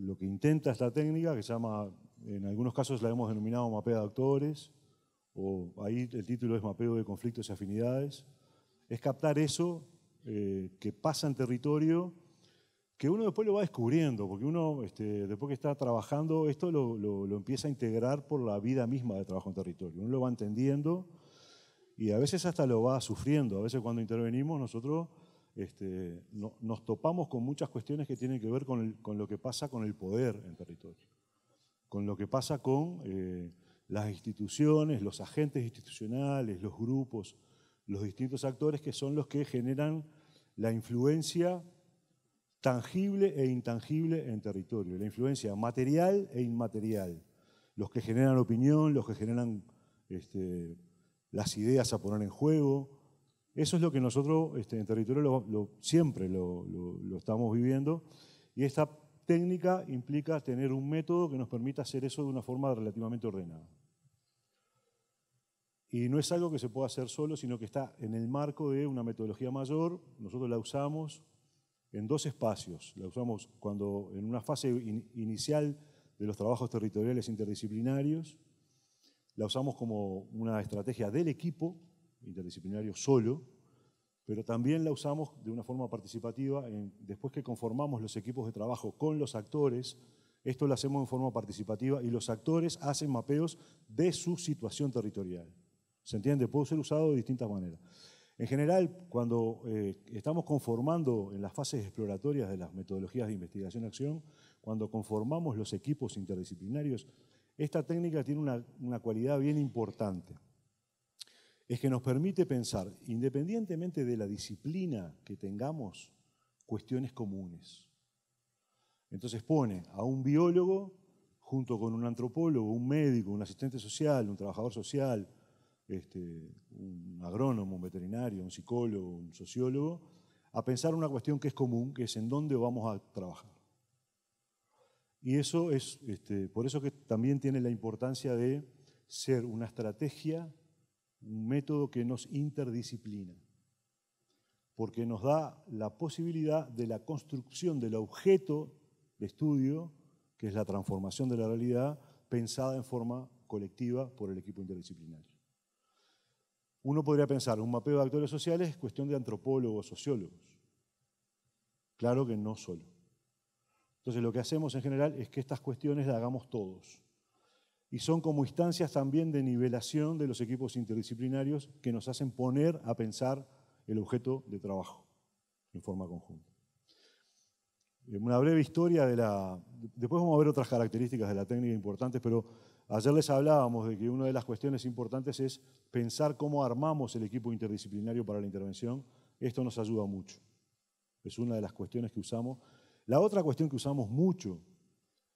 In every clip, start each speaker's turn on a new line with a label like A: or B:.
A: lo que intenta esta técnica, que se llama, en algunos casos la hemos denominado mapeo de actores, o ahí el título es mapeo de conflictos y afinidades, es captar eso eh, que pasa en territorio, que uno después lo va descubriendo, porque uno este, después que está trabajando, esto lo, lo, empieza a integrar por la vida misma de trabajo en territorio, uno lo va entendiendo y a veces hasta lo va sufriendo, a veces cuando intervenimos nosotros este, nos topamos con muchas cuestiones que tienen que ver con, lo que pasa con el poder en territorio, con lo que pasa con eh, las instituciones, los agentes institucionales, los grupos, los distintos actores que son los que generan la influencia tangible e intangible en territorio, la influencia material e inmaterial, los que generan opinión, los que generan este, las ideas a poner en juego, eso es lo que nosotros este, en territorio siempre lo, estamos viviendo y esta técnica implica tener un método que nos permita hacer eso de una forma relativamente ordenada. Y no es algo que se pueda hacer solo, sino que está en el marco de una metodología mayor. Nosotros la usamos en dos espacios. La usamos cuando en una fase inicial de los trabajos territoriales interdisciplinarios. La usamos como una estrategia del equipo interdisciplinario solo, pero también la usamos de una forma participativa después que conformamos los equipos de trabajo con los actores. Esto lo hacemos en forma participativa y los actores hacen mapeos de su situación territorial. ¿Se entiende? Puede ser usado de distintas maneras. En general, cuando eh, estamos conformando en las fases exploratorias de las metodologías de investigación-acción, cuando conformamos los equipos interdisciplinarios, esta técnica tiene una, una cualidad bien importante es que nos permite pensar, independientemente de la disciplina que tengamos, cuestiones comunes. Entonces pone a un biólogo junto con un antropólogo, un médico, un asistente social, un trabajador social, este, un agrónomo, un veterinario, un psicólogo, un sociólogo, a pensar una cuestión que es común, que es en dónde vamos a trabajar. Y eso es, este, por eso que también tiene la importancia de ser una estrategia un método que nos interdisciplina, porque nos da la posibilidad de la construcción del objeto de estudio, que es la transformación de la realidad, pensada en forma colectiva por el equipo interdisciplinario. Uno podría pensar, un mapeo de actores sociales es cuestión de antropólogos, sociólogos. Claro que no solo. Entonces lo que hacemos en general es que estas cuestiones las hagamos todos y son como instancias también de nivelación de los equipos interdisciplinarios que nos hacen poner a pensar el objeto de trabajo en forma conjunta. Eh, una breve historia de la... Después vamos a ver otras características de la técnica importantes, pero ayer les hablábamos de que una de las cuestiones importantes es pensar cómo armamos el equipo interdisciplinario para la intervención. Esto nos ayuda mucho. Es una de las cuestiones que usamos. La otra cuestión que usamos mucho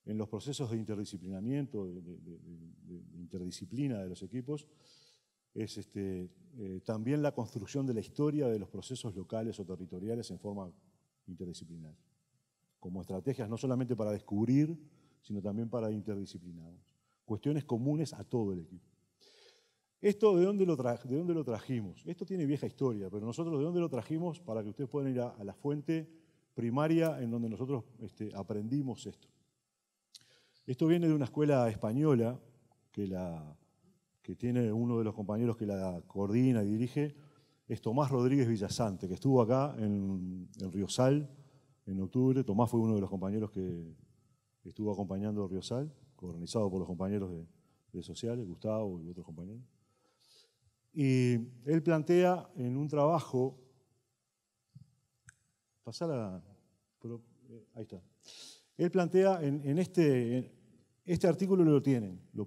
A: en los procesos de interdisciplinamiento, de, interdisciplina de los equipos, es este, eh, también la construcción de la historia de los procesos locales o territoriales en forma interdisciplinar, como estrategias no solamente para descubrir, sino también para interdisciplinarnos. Cuestiones comunes a todo el equipo. ¿Esto de dónde, lo trajimos? Esto tiene vieja historia, pero nosotros de dónde lo trajimos para que ustedes puedan ir a, la fuente primaria en donde nosotros este, aprendimos esto. Esto viene de una escuela española que, tiene uno de los compañeros que la coordina y dirige, es Tomás Rodríguez Villasante, que estuvo acá en, río Riosal en octubre. Tomás fue uno de los compañeros que estuvo acompañando a Riosal, organizado por los compañeros de, Sociales, Gustavo y otros compañeros. Y él plantea en un trabajo, pasar a... Eh, ahí está. Él plantea en, este, este artículo lo tienen, lo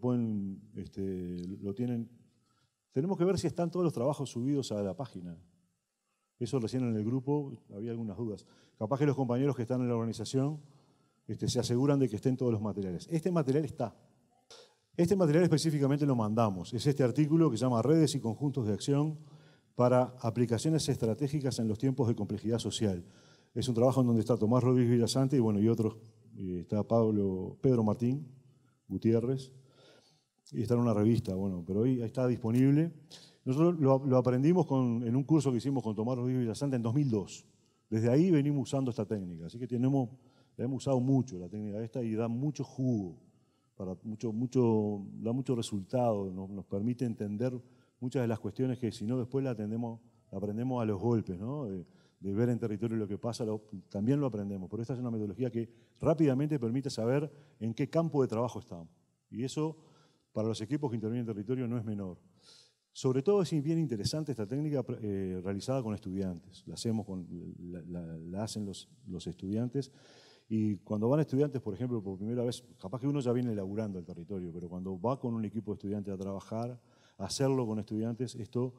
A: este, lo tienen. Tenemos que ver si están todos los trabajos subidos a la página. Eso recién en el grupo había algunas dudas. Capaz que los compañeros que están en la organización este, se aseguran de que estén todos los materiales. Este material está. Este material específicamente lo mandamos. Es este artículo que se llama Redes y Conjuntos de Acción para aplicaciones estratégicas en los tiempos de complejidad social. Es un trabajo en donde está Tomás Rodríguez Villasante y, bueno, y otros está Pablo, Pedro Martín Gutiérrez, y está en una revista, bueno, pero hoy está disponible. Nosotros lo, aprendimos con, en un curso que hicimos con Tomás Rodríguez santa en 2002. Desde ahí venimos usando esta técnica, así que tenemos, la hemos usado mucho la técnica esta y da mucho jugo, para mucho, mucho, da mucho resultado, nos, permite entender muchas de las cuestiones que si no después la, atendemos, la aprendemos a los golpes, ¿no? Eh, de ver en territorio lo que pasa, también lo aprendemos. Pero esta es una metodología que rápidamente permite saber en qué campo de trabajo estamos. Y eso, para los equipos que intervienen en territorio, no es menor. Sobre todo es bien interesante esta técnica eh, realizada con estudiantes. La, hacemos con, la, hacen los, los, estudiantes. Y cuando van estudiantes, por ejemplo, por primera vez, capaz que uno ya viene elaborando el territorio, pero cuando va con un equipo de estudiantes a trabajar, hacerlo con estudiantes, esto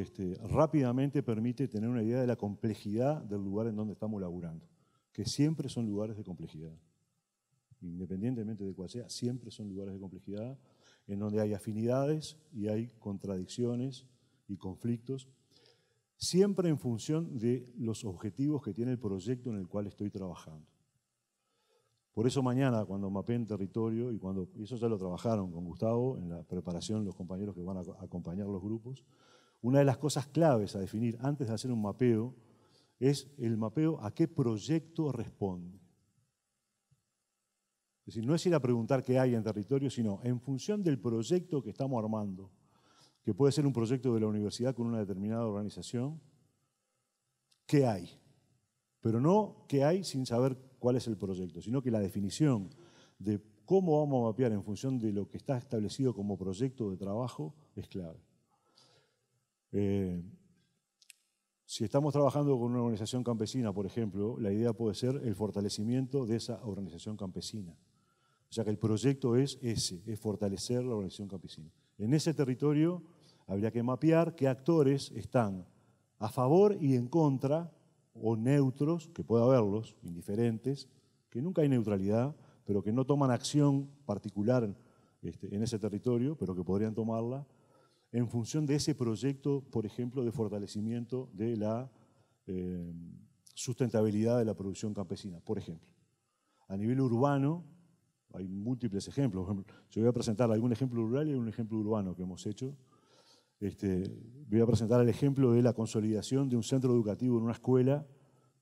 A: este, rápidamente permite tener una idea de la complejidad del lugar en donde estamos laburando, que siempre son lugares de complejidad. Independientemente de cuál sea, siempre son lugares de complejidad en donde hay afinidades y hay contradicciones y conflictos, siempre en función de los objetivos que tiene el proyecto en el cual estoy trabajando. Por eso mañana, cuando mapeen territorio, y cuando y eso ya lo trabajaron con Gustavo en la preparación, los compañeros que van a acompañar los grupos, una de las cosas claves a definir antes de hacer un mapeo es el mapeo a qué proyecto responde. Es decir, no es ir a preguntar qué hay en territorio, sino en función del proyecto que estamos armando, que puede ser un proyecto de la universidad con una determinada organización, qué hay. Pero no qué hay sin saber cuál es el proyecto, sino que la definición de cómo vamos a mapear en función de lo que está establecido como proyecto de trabajo es clave. Eh, si estamos trabajando con una organización campesina, por ejemplo, la idea puede ser el fortalecimiento de esa organización campesina. O sea que el proyecto es ese, es fortalecer la organización campesina. En ese territorio habría que mapear qué actores están a favor y en contra, o neutros, que pueda haberlos, indiferentes, que nunca hay neutralidad, pero que no toman acción particular este, en ese territorio, pero que podrían tomarla, en función de ese proyecto, por ejemplo, de fortalecimiento de la eh, sustentabilidad de la producción campesina, por ejemplo. A nivel urbano, hay múltiples ejemplos. Yo voy a presentar algún ejemplo rural y un ejemplo urbano que hemos hecho. Este, voy a presentar el ejemplo de la consolidación de un centro educativo en una escuela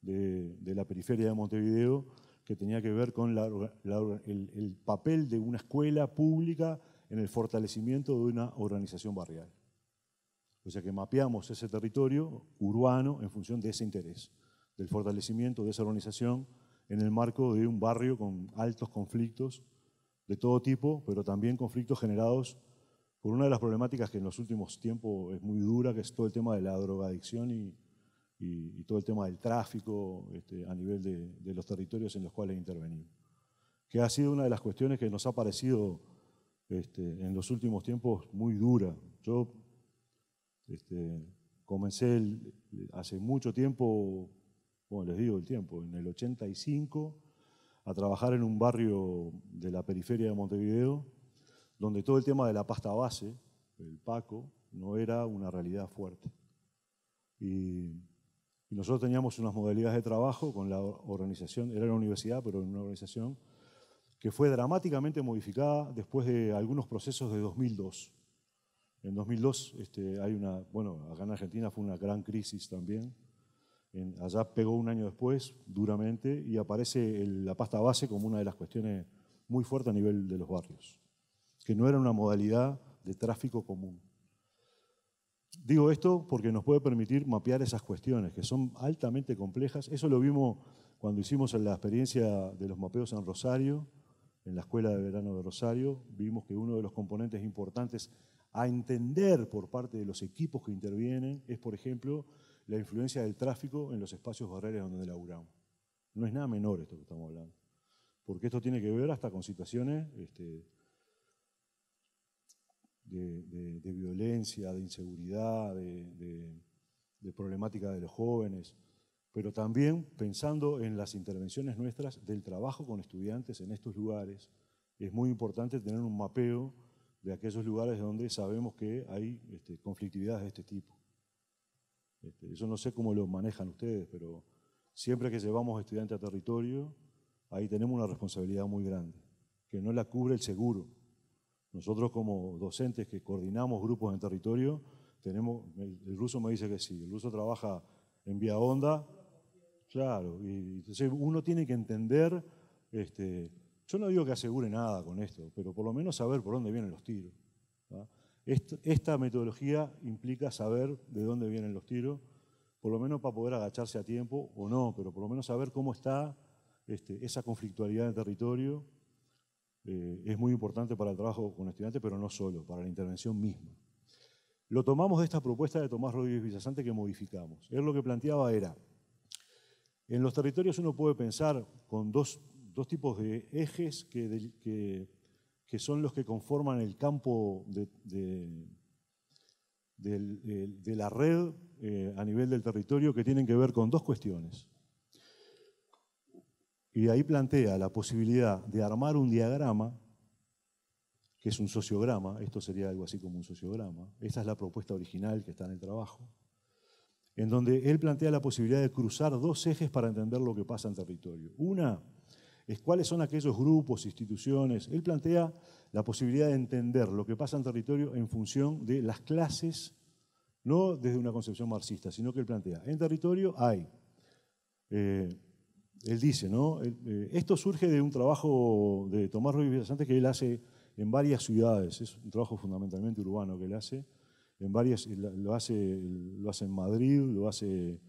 A: de, la periferia de Montevideo que tenía que ver con el papel de una escuela pública en el fortalecimiento de una organización barrial. O sea que mapeamos ese territorio urbano en función de ese interés, del fortalecimiento de esa organización en el marco de un barrio con altos conflictos de todo tipo, pero también conflictos generados por una de las problemáticas que en los últimos tiempos es muy dura, que es todo el tema de la drogadicción y, todo el tema del tráfico este, a nivel de, de, los territorios en los cuales intervenimos. Que ha sido una de las cuestiones que nos ha parecido este, en los últimos tiempos muy dura. Yo este, comencé hace mucho tiempo, bueno, les digo el tiempo, en el 85, a trabajar en un barrio de la periferia de Montevideo, donde todo el tema de la pasta base, el paco, no era una realidad fuerte. Y, nosotros teníamos unas modalidades de trabajo con la organización, era la universidad, pero en una organización que fue dramáticamente modificada después de algunos procesos de 2002. En 2002 este, hay una, bueno, acá en Argentina fue una gran crisis también. allá pegó un año después, duramente, y aparece la pasta base como una de las cuestiones muy fuertes a nivel de los barrios, que no era una modalidad de tráfico común. Digo esto porque nos puede permitir mapear esas cuestiones, que son altamente complejas. Eso lo vimos cuando hicimos la experiencia de los mapeos en Rosario, en la Escuela de Verano de Rosario, vimos que uno de los componentes importantes a entender por parte de los equipos que intervienen es, por ejemplo, la influencia del tráfico en los espacios barreros donde laburamos. No es nada menor esto que estamos hablando, porque esto tiene que ver hasta con situaciones este, de, violencia, de inseguridad, de problemática de los jóvenes pero también pensando en las intervenciones nuestras del trabajo con estudiantes en estos lugares. Es muy importante tener un mapeo de aquellos lugares donde sabemos que hay este, conflictividades de este tipo. Eso este, no sé cómo lo manejan ustedes, pero siempre que llevamos estudiantes a territorio, ahí tenemos una responsabilidad muy grande, que no la cubre el seguro. Nosotros como docentes que coordinamos grupos en territorio, tenemos, el, el ruso me dice que sí, el ruso trabaja en vía onda Claro, y entonces uno tiene que entender, este, yo no digo que asegure nada con esto, pero por lo menos saber por dónde vienen los tiros. esta metodología implica saber de dónde vienen los tiros, por lo menos para poder agacharse a tiempo o no, pero por lo menos saber cómo está este, esa conflictualidad de territorio eh, es muy importante para el trabajo con estudiantes, pero no solo, para la intervención misma. Lo tomamos de esta propuesta de Tomás Rodríguez Villasante que modificamos. Él lo que planteaba era, en los territorios uno puede pensar con dos, tipos de ejes que, son los que conforman el campo de, de, la red eh, a nivel del territorio que tienen que ver con dos cuestiones. Y ahí plantea la posibilidad de armar un diagrama, que es un sociograma, esto sería algo así como un sociograma, esta es la propuesta original que está en el trabajo, en donde él plantea la posibilidad de cruzar dos ejes para entender lo que pasa en territorio. Una es cuáles son aquellos grupos, instituciones. Él plantea la posibilidad de entender lo que pasa en territorio en función de las clases, no desde una concepción marxista, sino que él plantea, en territorio hay, eh, él dice, ¿no? Eh, esto surge de un trabajo de Tomás Ruiz Villasante que él hace en varias ciudades, es un trabajo fundamentalmente urbano que él hace, en varias, lo hace, lo hace en Madrid, lo hace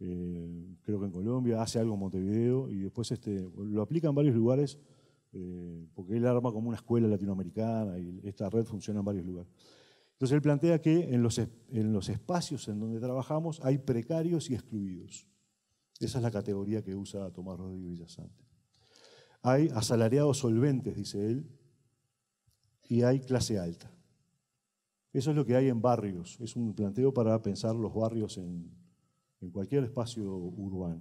A: eh, creo que en Colombia, hace algo en Montevideo y después este, lo aplica en varios lugares eh, porque él arma como una escuela latinoamericana y esta red funciona en varios lugares. Entonces él plantea que en los, en los espacios en donde trabajamos hay precarios y excluidos. Esa es la categoría que usa Tomás Rodríguez Villasante. Hay asalariados solventes, dice él, y hay clase alta. Eso es lo que hay en barrios. Es un planteo para pensar los barrios en, cualquier espacio urbano.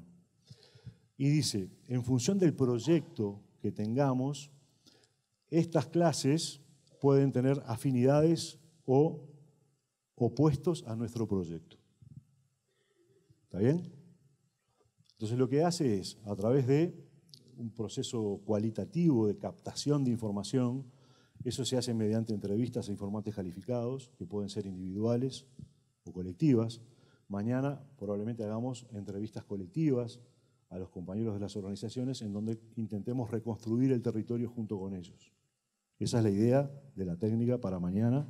A: Y dice, en función del proyecto que tengamos, estas clases pueden tener afinidades o opuestos a nuestro proyecto. ¿Está bien? Entonces lo que hace es, a través de un proceso cualitativo de captación de información, eso se hace mediante entrevistas a informantes calificados, que pueden ser individuales o colectivas. Mañana probablemente hagamos entrevistas colectivas a los compañeros de las organizaciones en donde intentemos reconstruir el territorio junto con ellos. Esa es la idea de la técnica para mañana.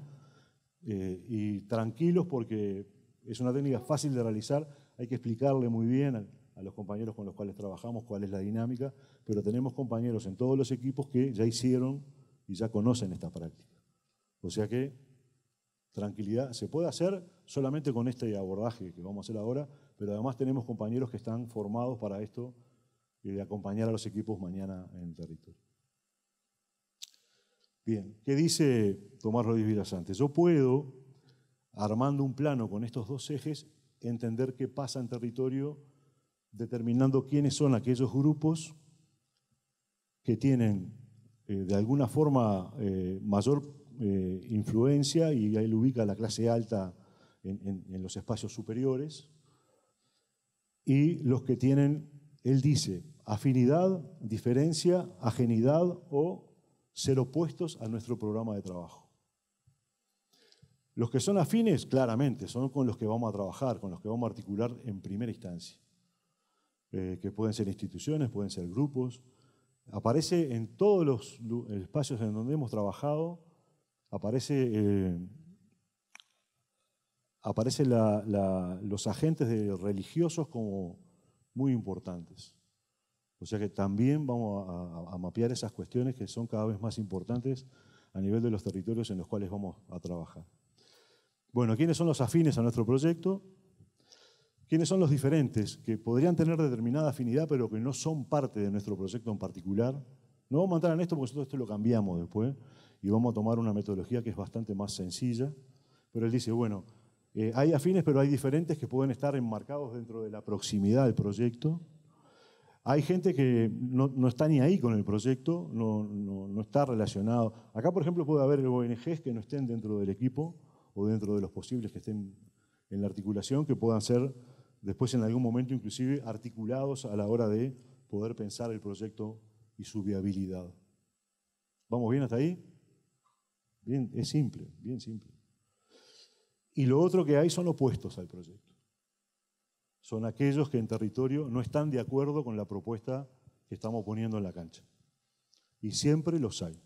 A: Eh, y tranquilos porque es una técnica fácil de realizar, hay que explicarle muy bien a los compañeros con los cuales trabajamos cuál es la dinámica, pero tenemos compañeros en todos los equipos que ya hicieron y ya conocen esta práctica. O sea que tranquilidad se puede hacer solamente con este abordaje que vamos a hacer ahora, pero además tenemos compañeros que están formados para esto y eh, de acompañar a los equipos mañana en territorio. Bien, ¿qué dice Tomás Rodríguez antes? Yo puedo, armando un plano con estos dos ejes, entender qué pasa en territorio, determinando quiénes son aquellos grupos que tienen eh, de alguna forma eh, mayor eh, influencia y lo ubica la clase alta en, los espacios superiores. Y los que tienen, él dice, afinidad, diferencia, ajenidad o ser opuestos a nuestro programa de trabajo. Los que son afines, claramente, son con los que vamos a trabajar, con los que vamos a articular en primera instancia. que pueden ser instituciones, pueden ser grupos, Aparece en todos los espacios en donde hemos trabajado, aparece, eh, aparece los agentes religiosos como muy importantes. O sea que también vamos a mapear esas cuestiones que son cada vez más importantes a nivel de los territorios en los cuales vamos a trabajar. Bueno, ¿quiénes son los afines a nuestro proyecto? quiénes son los diferentes que podrían tener determinada afinidad pero que no son parte de nuestro proyecto en particular. No vamos a entrar en esto porque nosotros esto lo cambiamos después y vamos a tomar una metodología que es bastante más sencilla, pero él dice, bueno, eh, hay afines pero hay diferentes que pueden estar enmarcados dentro de la proximidad del proyecto. Hay gente que no, está ni ahí con el proyecto, no, no está relacionado. Acá, por ejemplo, puede haber ONGs que no estén dentro del equipo o dentro de los posibles que estén en la articulación, que puedan ser después en algún momento inclusive articulados a la hora de poder pensar el proyecto y su viabilidad. ¿Vamos bien hasta ahí? Bien, es simple, bien simple. Y lo otro que hay son opuestos al proyecto. Son aquellos que en territorio no están de acuerdo con la propuesta que estamos poniendo en la cancha. Y siempre los hay.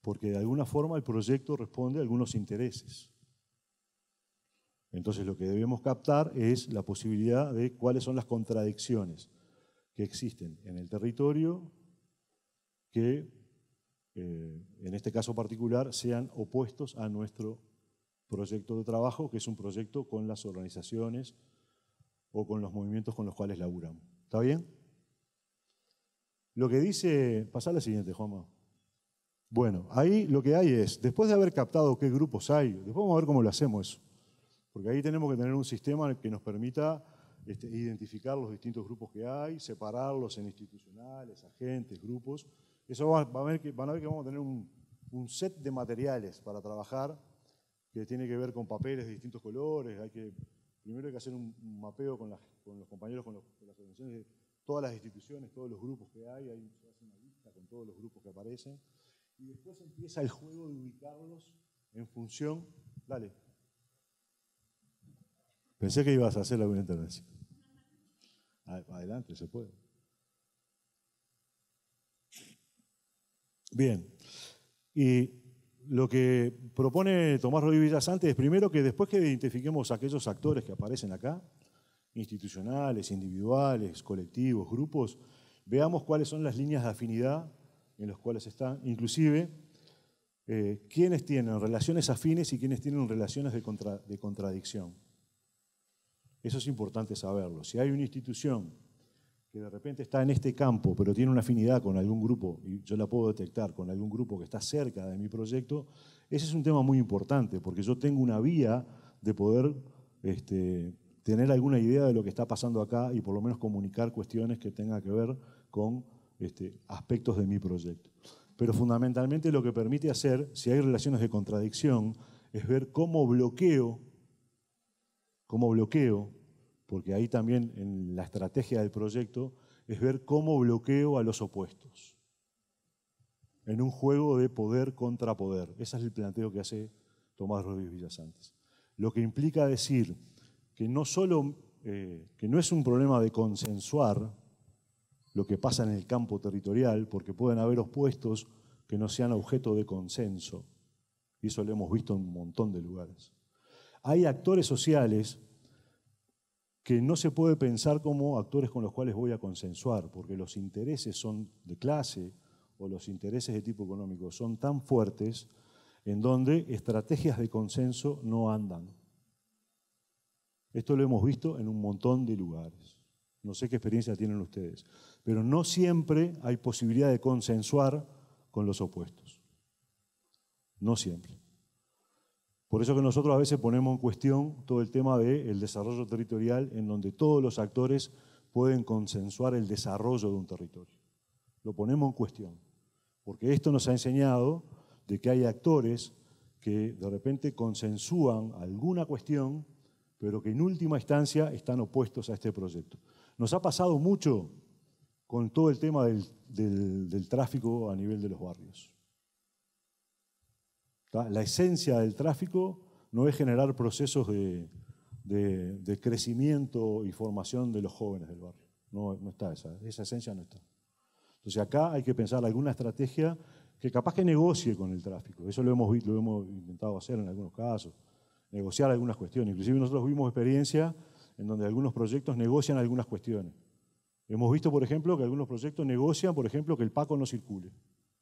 A: Porque de alguna forma el proyecto responde a algunos intereses. Entonces lo que debemos captar es la posibilidad de cuáles son las contradicciones que existen en el territorio que, eh, en este caso particular, sean opuestos a nuestro proyecto de trabajo, que es un proyecto con las organizaciones o con los movimientos con los cuales laburamos. ¿Está bien? Lo que dice, pasa la siguiente, Juanma. Bueno, ahí lo que hay es, después de haber captado qué grupos hay, después vamos a ver cómo lo hacemos eso porque ahí tenemos que tener un sistema que nos permita este, identificar los distintos grupos que hay, separarlos en institucionales, agentes, grupos. Eso va, a ver que, van a ver que vamos a tener un, set de materiales para trabajar que tiene que ver con papeles de distintos colores. Hay que, primero hay que hacer un, mapeo con, los compañeros, con, las organizaciones de todas las instituciones, todos los grupos que hay. Ahí se hace una lista con todos los grupos que aparecen. Y después empieza el juego de ubicarlos en función. Dale. Pensé que ibas a hacer alguna intervención. Ah, adelante, se puede. Bien. Y lo que propone Tomás Rodríguez Villasante es primero que después que identifiquemos aquellos actores que aparecen acá, institucionales, individuales, colectivos, grupos, veamos cuáles son las líneas de afinidad en las cuales están, inclusive quienes eh, quiénes tienen relaciones afines y quiénes tienen relaciones de contradicción. Eso es importante saberlo. Si hay una institución que de repente está en este campo, pero tiene una afinidad con algún grupo, y yo la puedo detectar, con algún grupo que está cerca de mi proyecto, ese es un tema muy importante, porque yo tengo una vía de poder este, tener alguna idea de lo que está pasando acá y por lo menos comunicar cuestiones que tengan que ver con este, aspectos de mi proyecto. Pero fundamentalmente lo que permite hacer, si hay relaciones de contradicción, es ver cómo bloqueo como bloqueo, porque ahí también en la estrategia del proyecto es ver cómo bloqueo a los opuestos, en un juego de poder contra poder. Ese es el planteo que hace Tomás Rodríguez Villasantes. Lo que implica decir que no solo eh, que no es un problema de consensuar lo que pasa en el campo territorial, porque pueden haber opuestos que no sean objeto de consenso, y eso lo hemos visto en un montón de lugares hay actores sociales que no se puede pensar como actores con los cuales voy a consensuar, porque los intereses son de clase o los intereses de tipo económico son tan fuertes en donde estrategias de consenso no andan. Esto lo hemos visto en un montón de lugares. No sé qué experiencia tienen ustedes, pero no siempre hay posibilidad de consensuar con los opuestos. No siempre. Por eso que nosotros a veces ponemos en cuestión todo el tema del desarrollo territorial, en donde todos los actores pueden consensuar el desarrollo de un territorio. Lo ponemos en cuestión, porque esto nos ha enseñado de que hay actores que de repente consensúan alguna cuestión, pero que en última instancia están opuestos a este proyecto. Nos ha pasado mucho con todo el tema del tráfico a nivel de los barrios. La esencia del tráfico no es generar procesos de, crecimiento y formación de los jóvenes del barrio. No, está esa, esa esencia no está. Entonces acá hay que pensar alguna estrategia que capaz que negocie con el tráfico. Eso lo hemos, lo hemos intentado hacer en algunos casos, negociar algunas cuestiones. Inclusive nosotros vimos experiencia en donde algunos proyectos negocian algunas cuestiones. Hemos visto, por ejemplo, que algunos proyectos negocian, por ejemplo, que el Paco no circule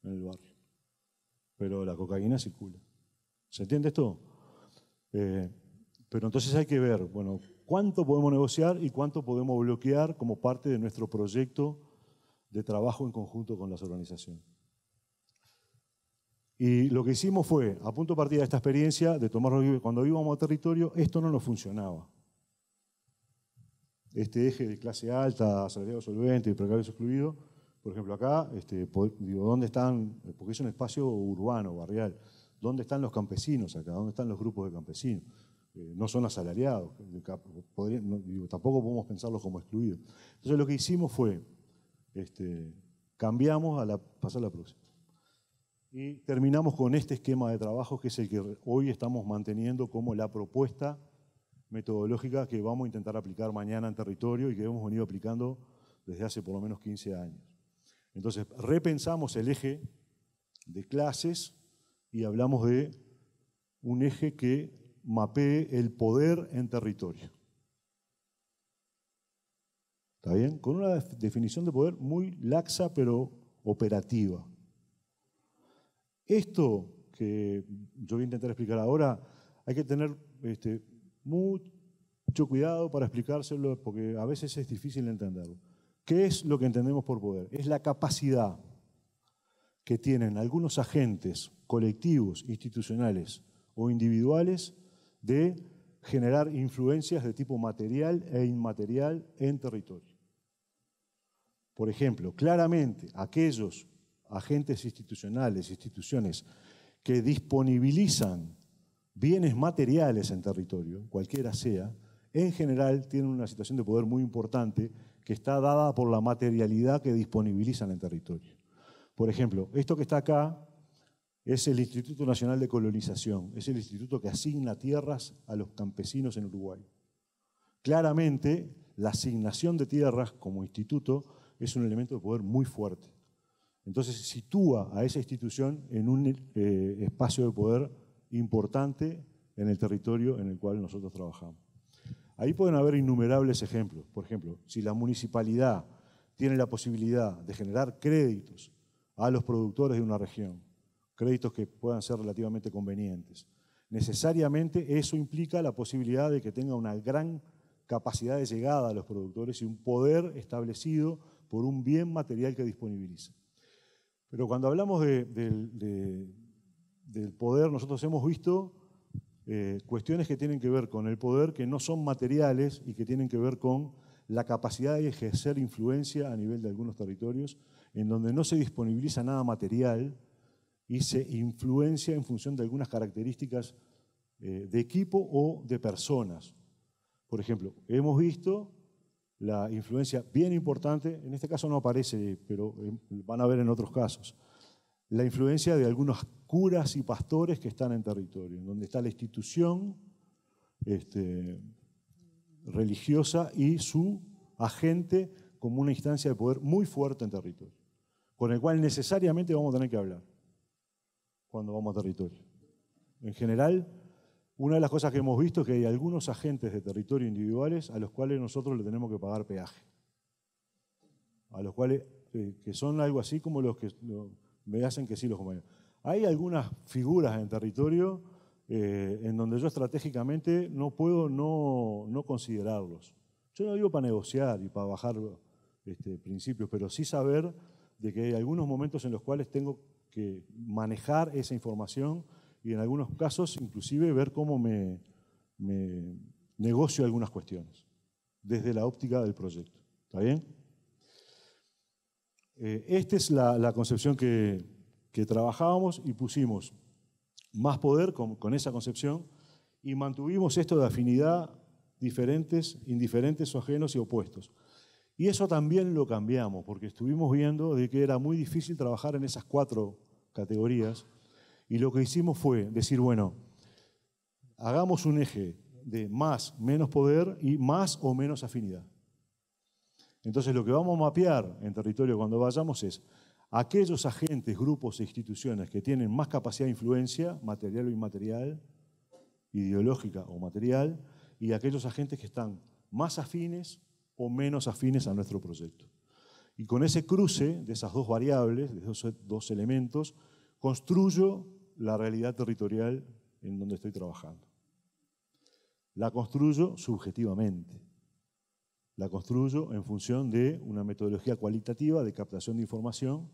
A: en el barrio pero la cocaína circula. ¿Se entiende esto? Eh, pero entonces hay que ver, bueno, cuánto podemos negociar y cuánto podemos bloquear como parte de nuestro proyecto de trabajo en conjunto con las organizaciones. Y lo que hicimos fue, a punto de partida de esta experiencia, de tomarlo cuando íbamos a territorio, esto no nos funcionaba. Este eje de clase alta, asalariado solvente y precario excluido, por ejemplo, acá, este, digo, ¿dónde están? Porque es un espacio urbano, barrial. ¿Dónde están los campesinos acá? ¿Dónde están los grupos de campesinos? Eh, no son asalariados, tampoco podemos pensarlos como excluidos. Entonces lo que hicimos fue, este, cambiamos a la, pasar la próxima. Y terminamos con este esquema de trabajo que es el que hoy estamos manteniendo como la propuesta metodológica que vamos a intentar aplicar mañana en territorio y que hemos venido aplicando desde hace por lo menos 15 años. Entonces, repensamos el eje de clases y hablamos de un eje que mapee el poder en territorio. ¿Está bien? Con una definición de poder muy laxa pero operativa. Esto que yo voy a intentar explicar ahora, hay que tener este, mucho cuidado para explicárselo porque a veces es difícil entenderlo. ¿Qué es lo que entendemos por poder? Es la capacidad que tienen algunos agentes colectivos, institucionales o individuales de generar influencias de tipo material e inmaterial en territorio. Por ejemplo, claramente aquellos agentes institucionales, instituciones que disponibilizan bienes materiales en territorio, cualquiera sea, en general tienen una situación de poder muy importante que está dada por la materialidad que disponibilizan en territorio. Por ejemplo, esto que está acá es el Instituto Nacional de Colonización, es el instituto que asigna tierras a los campesinos en Uruguay. Claramente, la asignación de tierras como instituto es un elemento de poder muy fuerte. Entonces sitúa a esa institución en un eh, espacio de poder importante en el territorio en el cual nosotros trabajamos. Ahí pueden haber innumerables ejemplos. Por ejemplo, si la municipalidad tiene la posibilidad de generar créditos a los productores de una región, créditos que puedan ser relativamente convenientes, necesariamente eso implica la posibilidad de que tenga una gran capacidad de llegada a los productores y un poder establecido por un bien material que disponibiliza. Pero cuando hablamos del poder, nosotros hemos visto eh, cuestiones que tienen que ver con el poder, que no son materiales y que tienen que ver con la capacidad de ejercer influencia a nivel de algunos territorios, en donde no se disponibiliza nada material y se influencia en función de algunas características eh, de equipo o de personas. Por ejemplo, hemos visto la influencia bien importante, en este caso no aparece, pero eh, van a ver en otros casos, la influencia de algunos curas y pastores que están en territorio, en donde está la institución este, religiosa y su agente como una instancia de poder muy fuerte en territorio, con el cual necesariamente vamos a tener que hablar cuando vamos a territorio. En general, una de las cosas que hemos visto es que hay algunos agentes de territorio individuales a los cuales nosotros le tenemos que pagar peaje, a los cuales eh, que son algo así como los que me hacen que sí los compañeros. Hay algunas figuras en territorio eh, en donde yo estratégicamente no puedo no, considerarlos. Yo no digo para negociar y para bajar este, principios, pero sí saber de que hay algunos momentos en los cuales tengo que manejar esa información y en algunos casos inclusive ver cómo me, me negocio algunas cuestiones desde la óptica del proyecto. ¿Está bien? Eh, esta es la, concepción que, trabajábamos y pusimos más poder con, con, esa concepción y mantuvimos esto de afinidad diferentes, indiferentes o ajenos y opuestos. Y eso también lo cambiamos, porque estuvimos viendo de que era muy difícil trabajar en esas cuatro categorías y lo que hicimos fue decir, bueno, hagamos un eje de más, menos poder y más o menos afinidad. Entonces lo que vamos a mapear en territorio cuando vayamos es aquellos agentes, grupos e instituciones que tienen más capacidad de influencia, material o inmaterial, ideológica o material, y aquellos agentes que están más afines o menos afines a nuestro proyecto. Y con ese cruce de esas dos variables, de esos dos elementos, construyo la realidad territorial en donde estoy trabajando. La construyo subjetivamente la construyo en función de una metodología cualitativa de captación de información.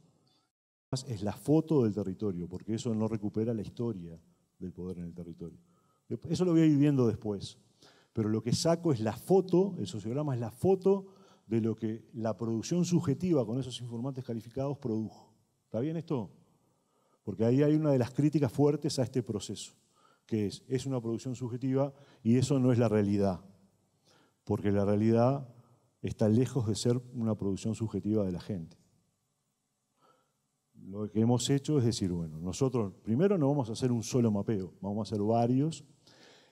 A: Es la foto del territorio, porque eso no recupera la historia del poder en el territorio. Eso lo voy a ir viendo después. Pero lo que saco es la foto, el sociograma es la foto de lo que la producción subjetiva con esos informantes calificados produjo. ¿Está bien esto? Porque ahí hay una de las críticas fuertes a este proceso, que es, es una producción subjetiva y eso no es la realidad porque la realidad está lejos de ser una producción subjetiva de la gente. Lo que hemos hecho es decir, bueno, nosotros primero no vamos a hacer un solo mapeo, vamos a hacer varios,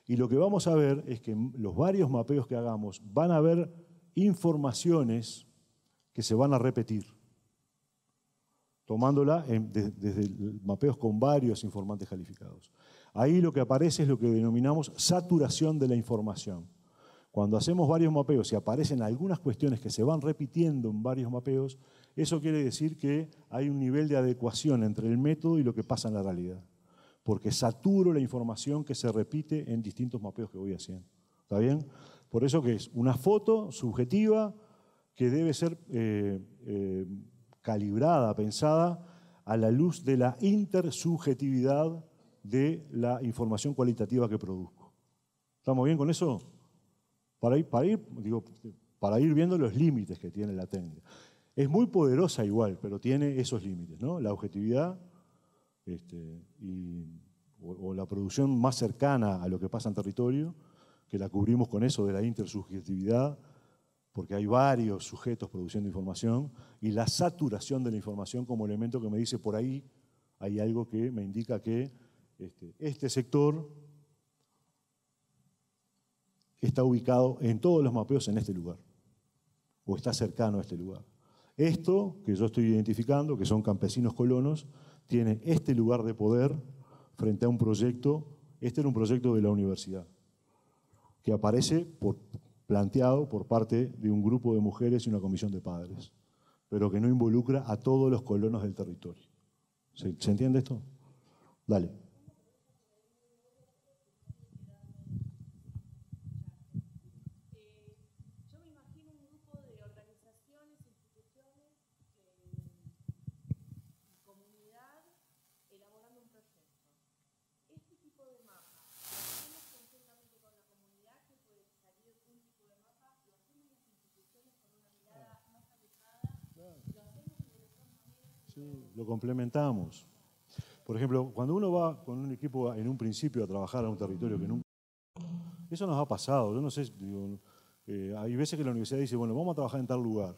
A: y lo que vamos a ver es que los varios mapeos que hagamos van a haber informaciones que se van a repetir tomándola desde mapeos con varios informantes calificados. Ahí lo que aparece es lo que denominamos saturación de la información. Cuando hacemos varios mapeos y aparecen algunas cuestiones que se van repitiendo en varios mapeos, eso quiere decir que hay un nivel de adecuación entre el método y lo que pasa en la realidad. Porque saturo la información que se repite en distintos mapeos que voy haciendo. ¿Está bien? Por eso que es una foto subjetiva que debe ser eh, eh, calibrada, pensada a la luz de la intersubjetividad de la información cualitativa que produzco. ¿Estamos bien con eso? para ir, viendo los límites que tiene la técnica. Es muy poderosa igual, pero tiene esos límites, ¿no? La objetividad este, o, la producción más cercana a lo que pasa en territorio, que la cubrimos con eso de la intersubjetividad, porque hay varios sujetos produciendo información, y la saturación de la información como elemento que me dice por ahí hay algo que me indica que este, este sector está ubicado en todos los mapeos en este lugar, o está cercano a este lugar. Esto que yo estoy identificando, que son campesinos colonos, tiene este lugar de poder frente a un proyecto, este era un proyecto de la universidad, que aparece planteado por parte de un grupo de mujeres y una comisión de padres, pero que no involucra a todos los colonos del territorio. ¿Se, ¿se entiende esto? Dale. lo complementamos. Por ejemplo, cuando uno va con un equipo en un principio a trabajar a un territorio que nunca... Eso nos ha pasado, yo no sé, eh, hay veces que la universidad dice, bueno, vamos a trabajar en tal lugar,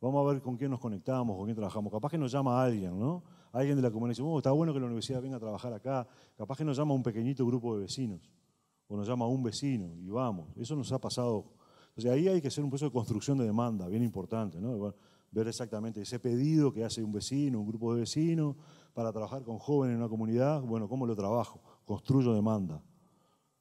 A: vamos a ver con quién nos conectamos, con quién trabajamos, capaz que nos llama alguien, ¿no? Alguien de la comunidad dice, oh, está bueno que la universidad venga a trabajar acá, capaz que nos llama un pequeñito grupo de vecinos, o nos llama un vecino, y vamos, eso nos ha pasado. Entonces ahí hay que hacer un proceso de construcción de demanda, bien importante, ¿no? ver exactamente ese pedido que hace un vecino, un grupo de vecinos, para trabajar con jóvenes en una comunidad. Bueno, ¿cómo lo trabajo? Construyo demanda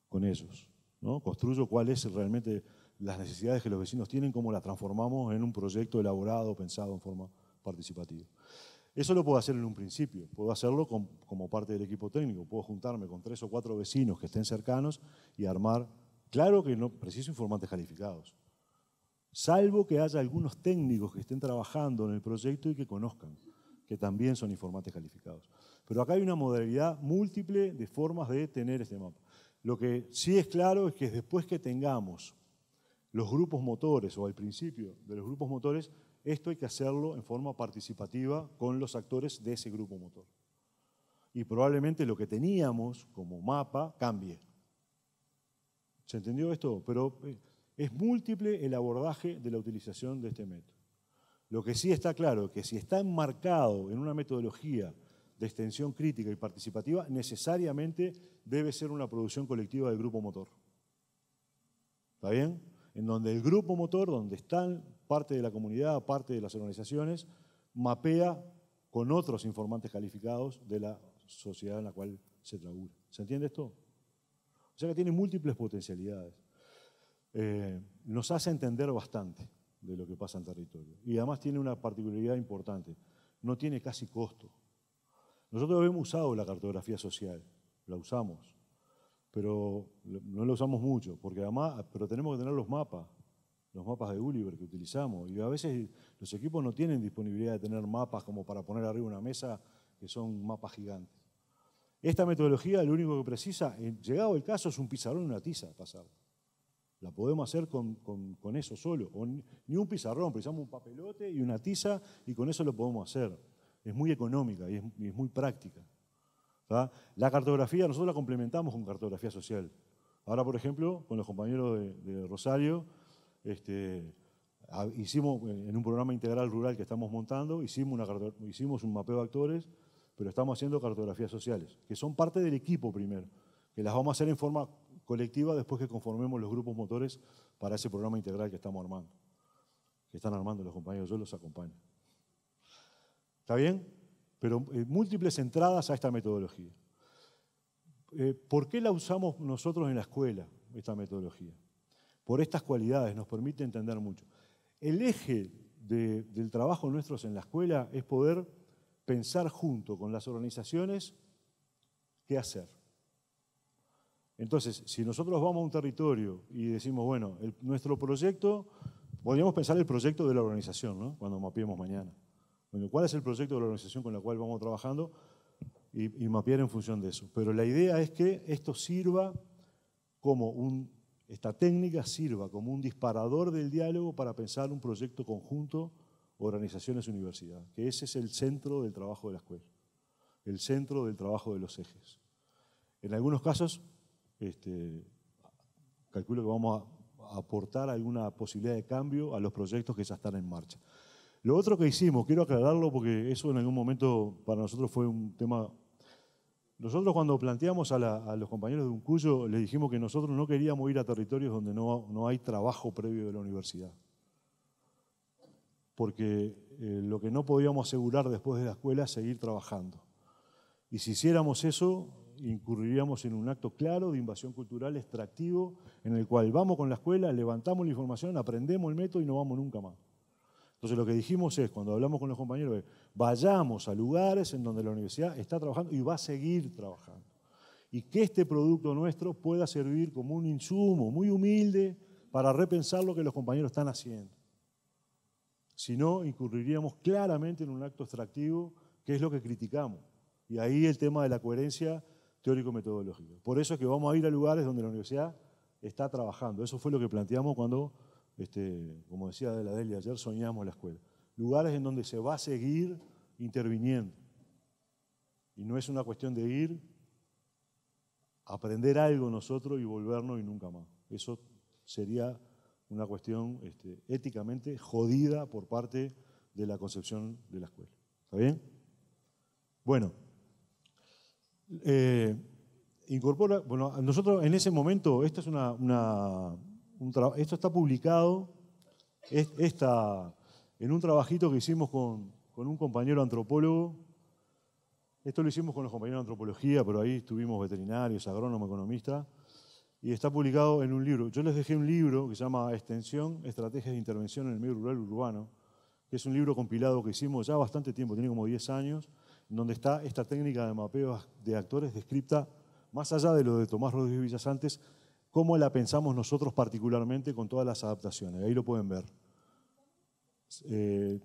A: con ellos. ¿no? Construyo cuáles realmente las necesidades que los vecinos tienen, cómo las transformamos en un proyecto elaborado, pensado en forma participativa. Eso lo puedo hacer en un principio, puedo hacerlo como parte del equipo técnico, puedo juntarme con tres o cuatro vecinos que estén cercanos y armar, claro que no preciso informantes calificados, salvo que haya algunos técnicos que estén trabajando en el proyecto y que conozcan, que también son informantes calificados. Pero acá hay una modalidad múltiple de formas de tener este mapa. Lo que sí es claro es que después que tengamos los grupos motores o al principio de los grupos motores, esto hay que hacerlo en forma participativa con los actores de ese grupo motor. Y probablemente lo que teníamos como mapa cambie. ¿Se entendió esto? Pero eh, es múltiple el abordaje de la utilización de este método. Lo que sí está claro es que si está enmarcado en una metodología de extensión crítica y participativa, necesariamente debe ser una producción colectiva del grupo motor. ¿Está bien? En donde el grupo motor, donde están parte de la comunidad, parte de las organizaciones, mapea con otros informantes calificados de la sociedad en la cual se traduce. ¿Se entiende esto? O sea que tiene múltiples potencialidades. Eh, nos hace entender bastante de lo que pasa en territorio. Y además tiene una particularidad importante, no tiene casi costo. Nosotros hemos usado la cartografía social, la usamos, pero no la usamos mucho, porque además, pero tenemos que tener los mapas, los mapas de Gulliver que utilizamos, y a veces los equipos no tienen disponibilidad de tener mapas como para poner arriba una mesa, que son mapas gigantes. Esta metodología, lo único que precisa, llegado el caso, es un pizarrón y una tiza pasado. La podemos hacer con, eso solo. ni un pizarrón, precisamos un papelote y una tiza y con eso lo podemos hacer. Es muy económica y es, muy práctica. La cartografía nosotros la complementamos con cartografía social. Ahora, por ejemplo, con los compañeros de, Rosario, este, hicimos eh, en un programa integral rural que estamos montando, hicimos, una, hicimos un mapeo de actores, pero estamos haciendo cartografías sociales, que son parte del equipo primero, que las vamos a hacer en forma colectiva después que conformemos los grupos motores para ese programa integral que estamos armando, que están armando los compañeros, yo los acompaño. ¿Está bien? Pero eh, múltiples entradas a esta metodología. Eh, ¿Por qué la usamos nosotros en la escuela, esta metodología? Por estas cualidades, nos permite entender mucho. El eje del trabajo nuestro en la escuela es poder pensar junto con las organizaciones qué hacer entonces, si nosotros vamos a un territorio y decimos, bueno, nuestro proyecto, podríamos pensar el proyecto de la organización, ¿no? Cuando mapeemos mañana. Bueno, ¿cuál es el proyecto de la organización con la cual vamos trabajando? Y, mapear en función de eso. Pero la idea es que esto sirva como un, esta técnica sirva como un disparador del diálogo para pensar un proyecto conjunto, organizaciones-universidad, que ese es el centro del trabajo de la escuela, el centro del trabajo de los ejes. En algunos casos este, calculo que vamos a aportar alguna posibilidad de cambio a los proyectos que ya están en marcha. Lo otro que hicimos, quiero aclararlo porque eso en algún momento para nosotros fue un tema... Nosotros cuando planteamos a, los compañeros de Uncuyo, les dijimos que nosotros no queríamos ir a territorios donde no, hay trabajo previo de la universidad. Porque eh, lo que no podíamos asegurar después de la escuela es seguir trabajando. Y si hiciéramos eso, incurriríamos en un acto claro de invasión cultural extractivo, en el cual vamos con la escuela, levantamos la información, aprendemos el método y no vamos nunca más. Entonces lo que dijimos es, cuando hablamos con los compañeros, vayamos a lugares en donde la universidad está trabajando y va a seguir trabajando. Y que este producto nuestro pueda servir como un insumo muy humilde para repensar lo que los compañeros están haciendo. Si no, incurriríamos claramente en un acto extractivo, que es lo que criticamos. Y ahí el tema de la coherencia teórico-metodológico. Por eso es que vamos a ir a lugares donde la universidad está trabajando. Eso fue lo que planteamos cuando, este, como decía de la Delia ayer, soñamos la escuela. Lugares en donde se va a seguir interviniendo. Y no es una cuestión de ir, aprender algo nosotros y volvernos y nunca más. Eso sería una cuestión este, éticamente jodida por parte de la concepción de la escuela. ¿Está bien? Bueno. Eh, incorpora, bueno, nosotros en ese momento, esto es una, esto está publicado esta, en un trabajito que hicimos con, con, un compañero antropólogo. Esto lo hicimos con los compañeros de antropología, pero ahí estuvimos veterinarios, agrónomos, economistas. Y está publicado en un libro. Yo les dejé un libro que se llama Extensión, Estrategias de Intervención en el Medio Rural Urbano, que es un libro compilado que hicimos ya bastante tiempo, tiene como 10 años donde está esta técnica de mapeo de actores descripta, más allá de lo de Tomás Rodríguez Villasantes, cómo la pensamos nosotros particularmente con todas las adaptaciones. Ahí lo pueden ver. Eh,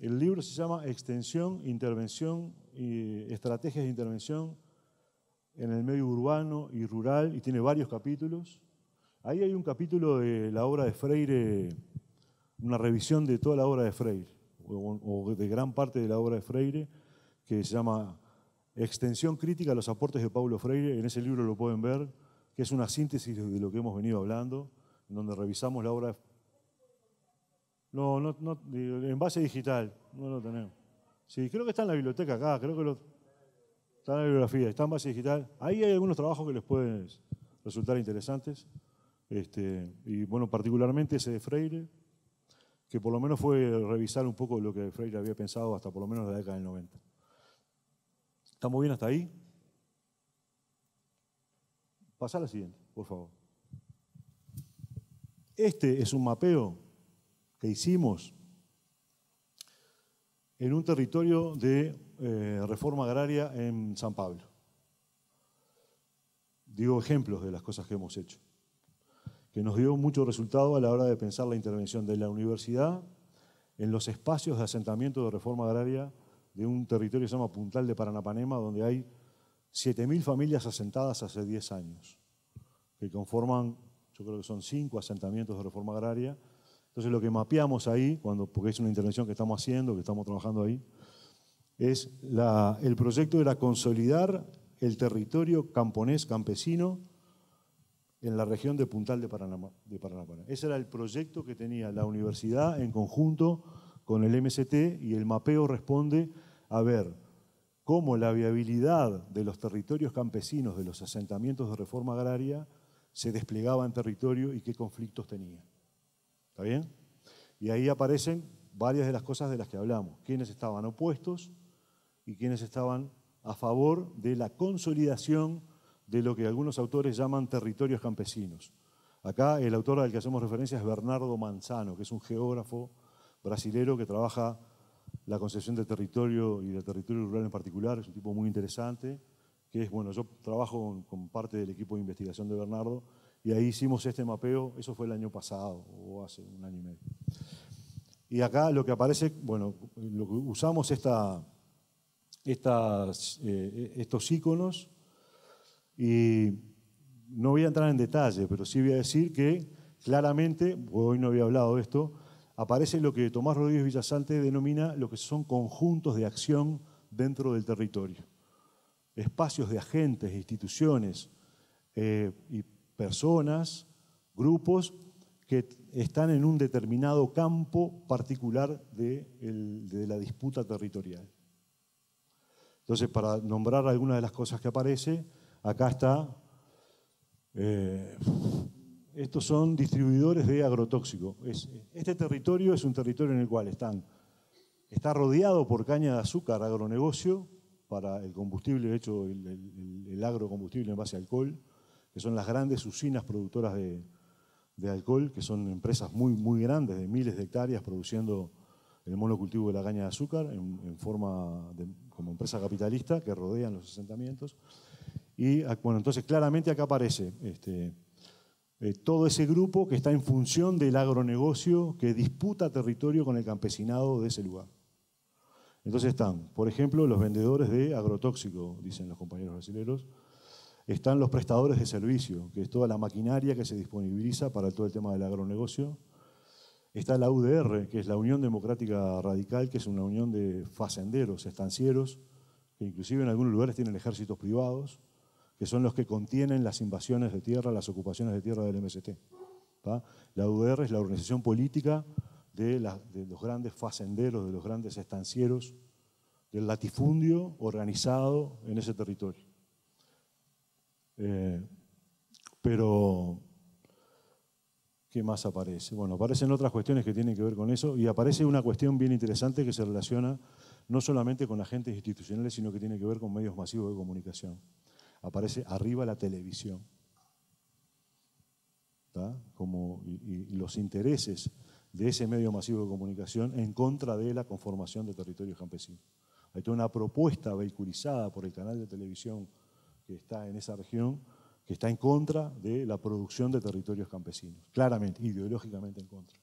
A: el libro se llama Extensión, Intervención y Estrategias de Intervención en el medio urbano y rural y tiene varios capítulos. Ahí hay un capítulo de la obra de Freire, una revisión de toda la obra de Freire o, de gran parte de la obra de Freire, que se llama Extensión crítica a los aportes de Pablo Freire. En ese libro lo pueden ver, que es una síntesis de lo que hemos venido hablando, en donde revisamos la obra. De... No, no, en base digital, no lo tenemos. Sí, creo que está en la biblioteca acá, creo que está en la bibliografía, está en base digital. Ahí hay algunos trabajos que les pueden resultar interesantes. Este, y bueno, particularmente ese de Freire que por lo menos fue revisar un poco lo que Freire había pensado hasta por lo menos la década del 90. ¿Estamos bien hasta ahí? Pasar a la siguiente, por favor. Este es un mapeo que hicimos en un territorio de eh, reforma agraria en San Pablo. Digo ejemplos de las cosas que hemos hecho que nos dio mucho resultado a la hora de pensar la intervención de la universidad en los espacios de asentamiento de reforma agraria de un territorio que se llama Puntal de Paranapanema, donde hay 7.000 familias asentadas hace 10 años, que conforman, yo creo que son 5 asentamientos de reforma agraria. Entonces lo que mapeamos ahí, cuando, porque es una intervención que estamos haciendo, que estamos trabajando ahí, es el proyecto de la consolidar el territorio camponés, campesino, en la región de Puntal de Paraná, Ese era el proyecto que tenía la universidad en conjunto con el MST y el mapeo responde a ver cómo la viabilidad de los territorios campesinos, de los asentamientos de reforma agraria, se desplegaba en territorio y qué conflictos tenía. ¿Está bien? Y ahí aparecen varias de las cosas de las que hablamos. Quiénes estaban opuestos y quiénes estaban a favor de la consolidación de lo que algunos autores llaman territorios campesinos. Acá el autor al que hacemos referencia es Bernardo Manzano, que es un geógrafo brasilero que trabaja la concepción de territorio y de territorio rural en particular, es un tipo muy interesante, que es, bueno, yo trabajo con, parte del equipo de investigación de Bernardo y ahí hicimos este mapeo, eso fue el año pasado o hace un año y medio. Y acá lo que aparece, bueno, lo que usamos eh, estos iconos y no voy a entrar en detalle, pero sí voy a decir que claramente, hoy no había hablado de esto, aparece lo que Tomás Rodríguez Villasante denomina lo que son conjuntos de acción dentro del territorio. Espacios de agentes, instituciones eh, y personas, grupos que están en un determinado campo particular de, de la disputa territorial. Entonces, para nombrar algunas de las cosas que aparece, Acá está. Eh, estos son distribuidores de agrotóxico. este territorio es un territorio en el cual están, está rodeado por caña de azúcar, agronegocio, para el combustible, de hecho el, agrocombustible en base a alcohol, que son las grandes usinas productoras de, alcohol, que son empresas muy, muy grandes, de miles de hectáreas, produciendo el monocultivo de la caña de azúcar en, forma como empresa capitalista que rodean los asentamientos. Y ah, bueno, entonces claramente acá aparece este, eh, todo ese grupo que está en función del agronegocio que disputa territorio con el campesinado de ese lugar. Entonces están, por ejemplo, los vendedores de agrotóxico, dicen los compañeros brasileños, están los prestadores de servicio, que es toda la maquinaria que se disponibiliza para todo el tema del agronegocio, está la UDR, que es la Unión Democrática Radical, que es una unión de facenderos, estancieros, que inclusive en algunos lugares tienen ejércitos privados, que son los que contienen las invasiones de tierra, las ocupaciones de tierra del MST. La UDR es la organización política de, los grandes facenderos, de los grandes estancieros, del latifundio organizado en ese territorio. Eh, pero, ¿qué más aparece? Bueno, aparecen otras cuestiones que tienen que ver con eso y aparece una cuestión bien interesante que se relaciona no solamente con agentes institucionales, sino que tiene que ver con medios masivos de comunicación aparece arriba la televisión. ¿Está? Como, y, los intereses de ese medio masivo de comunicación en contra de la conformación de territorios campesinos. Hay toda una propuesta vehiculizada por el canal de televisión que está en esa región que está en contra de la producción de territorios campesinos, claramente, ideológicamente en contra.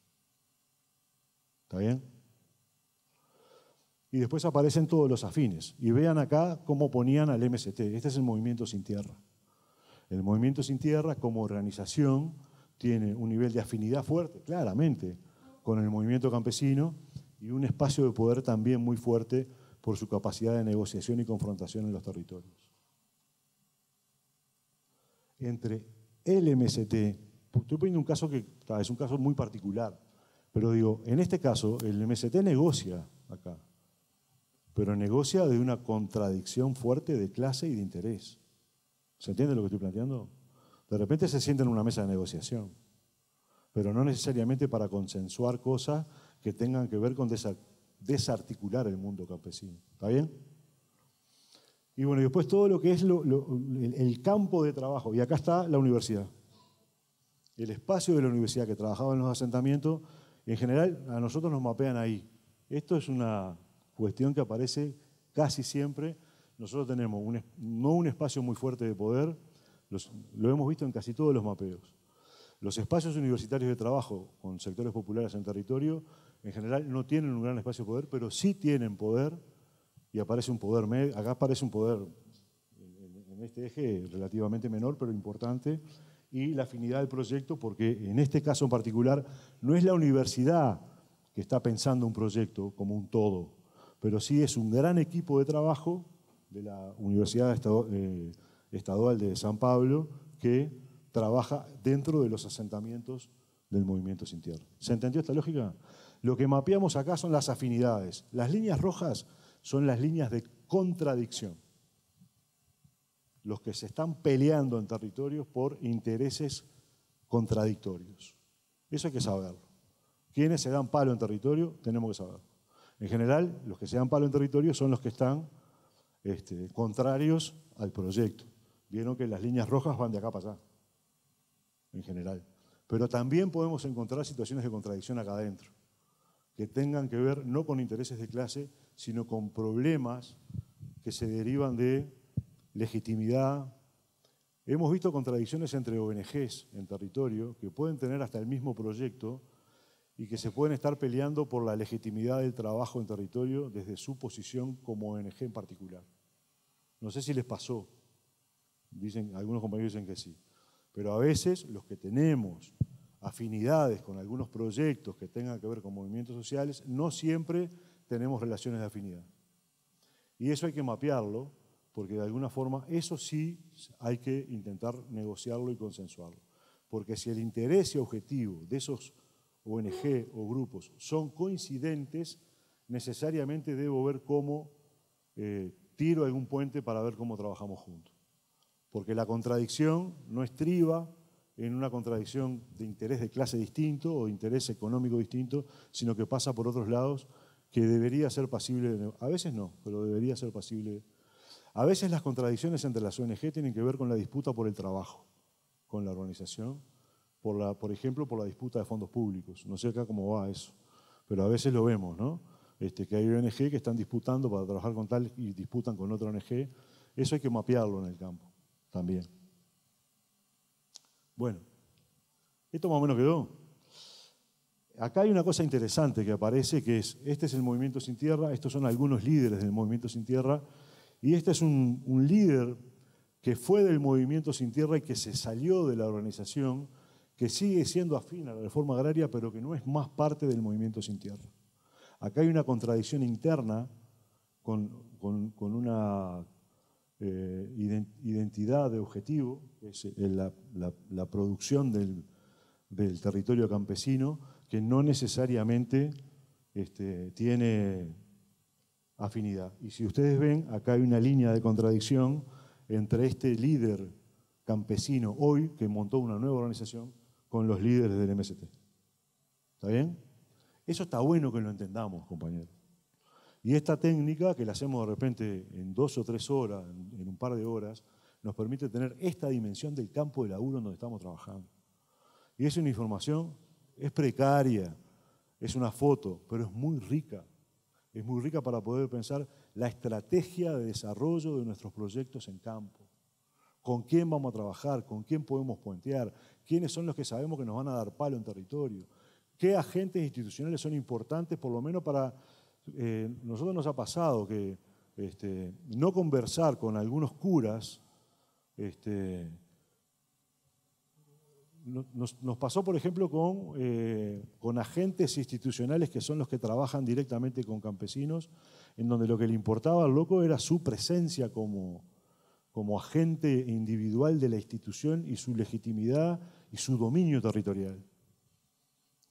A: ¿Está bien? y después aparecen todos los afines. Y vean acá cómo ponían al MST. Este es el Movimiento Sin Tierra. El Movimiento Sin Tierra como organización tiene un nivel de afinidad fuerte, claramente, con el movimiento campesino y un espacio de poder también muy fuerte por su capacidad de negociación y confrontación en los territorios. Entre el MST, estoy poniendo un caso que es un caso muy particular, pero digo, en este caso el MST negocia acá, pero negocia de una contradicción fuerte de clase y de interés. ¿Se entiende lo que estoy planteando? De repente se sienta en una mesa de negociación, pero no necesariamente para consensuar cosas que tengan que ver con desarticular el mundo campesino. ¿Está bien? Y bueno, después todo lo que es el campo de trabajo. Y acá está la universidad. El espacio de la universidad que trabajaba en los asentamientos, en general a nosotros nos mapean ahí. Esto es una cuestión que aparece casi siempre. Nosotros tenemos no un espacio muy fuerte de poder, lo hemos visto en casi todos los mapeos. Los espacios universitarios de trabajo con sectores populares en territorio, en general, no tienen un gran espacio de poder, pero sí tienen poder y aparece un poder, acá aparece un poder en este eje relativamente menor, pero importante, y la afinidad del proyecto, porque en este caso en particular no es la universidad que está pensando un proyecto como un todo, pero sí es un gran equipo de trabajo de la Universidad eh, Estadual de San Pablo que trabaja dentro de los asentamientos del movimiento sin tierra. ¿Se entendió esta lógica? Lo que mapeamos acá son las afinidades. Las líneas rojas son las líneas de contradicción. Los que se están peleando en territorios por intereses contradictorios. Eso hay que saberlo. Quienes se dan palo en territorio, tenemos que saberlo. En general, los que se dan palo en territorio son los que están este, contrarios al proyecto. Vieron que las líneas rojas van de acá para allá, en general. Pero también podemos encontrar situaciones de contradicción acá adentro, que tengan que ver no con intereses de clase, sino con problemas que se derivan de legitimidad. Hemos visto contradicciones entre ONGs en territorio que pueden tener hasta el mismo proyecto, y que se pueden estar peleando por la legitimidad del trabajo en territorio desde su posición como ONG en particular. No sé si les pasó, dicen, algunos compañeros dicen que sí, pero a veces los que tenemos afinidades con algunos proyectos que tengan que ver con movimientos sociales, no siempre tenemos relaciones de afinidad. Y eso hay que mapearlo, porque de alguna forma eso sí hay que intentar negociarlo y consensuarlo. Porque si el interés y objetivo de esos ONG o grupos son coincidentes, necesariamente debo ver cómo eh, tiro algún puente para ver cómo trabajamos juntos. Porque la contradicción no estriba en una contradicción de interés de clase distinto o interés económico distinto, sino que pasa por otros lados que debería ser pasible, a veces no, pero debería ser pasible. A veces las contradicciones entre las ONG tienen que ver con la disputa por el trabajo, con la organización por, la, por ejemplo, por la disputa de fondos públicos. No sé acá cómo va eso, pero a veces lo vemos, ¿no? Este, que hay ONG que están disputando para trabajar con tal y disputan con otra ONG. Eso hay que mapearlo en el campo también. Bueno, esto más o menos quedó. Acá hay una cosa interesante que aparece, que es, este es el Movimiento Sin Tierra, estos son algunos líderes del Movimiento Sin Tierra, y este es un, un líder que fue del Movimiento Sin Tierra y que se salió de la organización que sigue siendo afín a la reforma agraria, pero que no es más parte del movimiento sin tierra. Acá hay una contradicción interna con, una eh, identidad de objetivo, que es eh, la, producción del, territorio campesino, que no necesariamente este, tiene afinidad. Y si ustedes ven, acá hay una línea de contradicción entre este líder campesino hoy, que montó una nueva organización, con los líderes del MST. ¿Está bien? Eso está bueno que lo entendamos, compañero. Y esta técnica, que la hacemos de repente en dos o tres horas, en un par de horas, nos permite tener esta dimensión del campo de laburo en donde estamos trabajando. Y es una información, es precaria, es una foto, pero es muy rica. Es muy rica para poder pensar la estrategia de desarrollo de nuestros proyectos en campo. ¿Con quién vamos a trabajar? ¿Con quién podemos puentear? quiénes son los que sabemos que nos van a dar palo en territorio, qué agentes institucionales son importantes, por lo menos para... Eh, nosotros nos ha pasado que este, no conversar con algunos curas, este, nos, pasó, por ejemplo, eh, con, agentes institucionales que son los que trabajan directamente con campesinos, en donde lo que le importaba al loco era su presencia como, como agente individual de la institución y su legitimidad y su dominio territorial.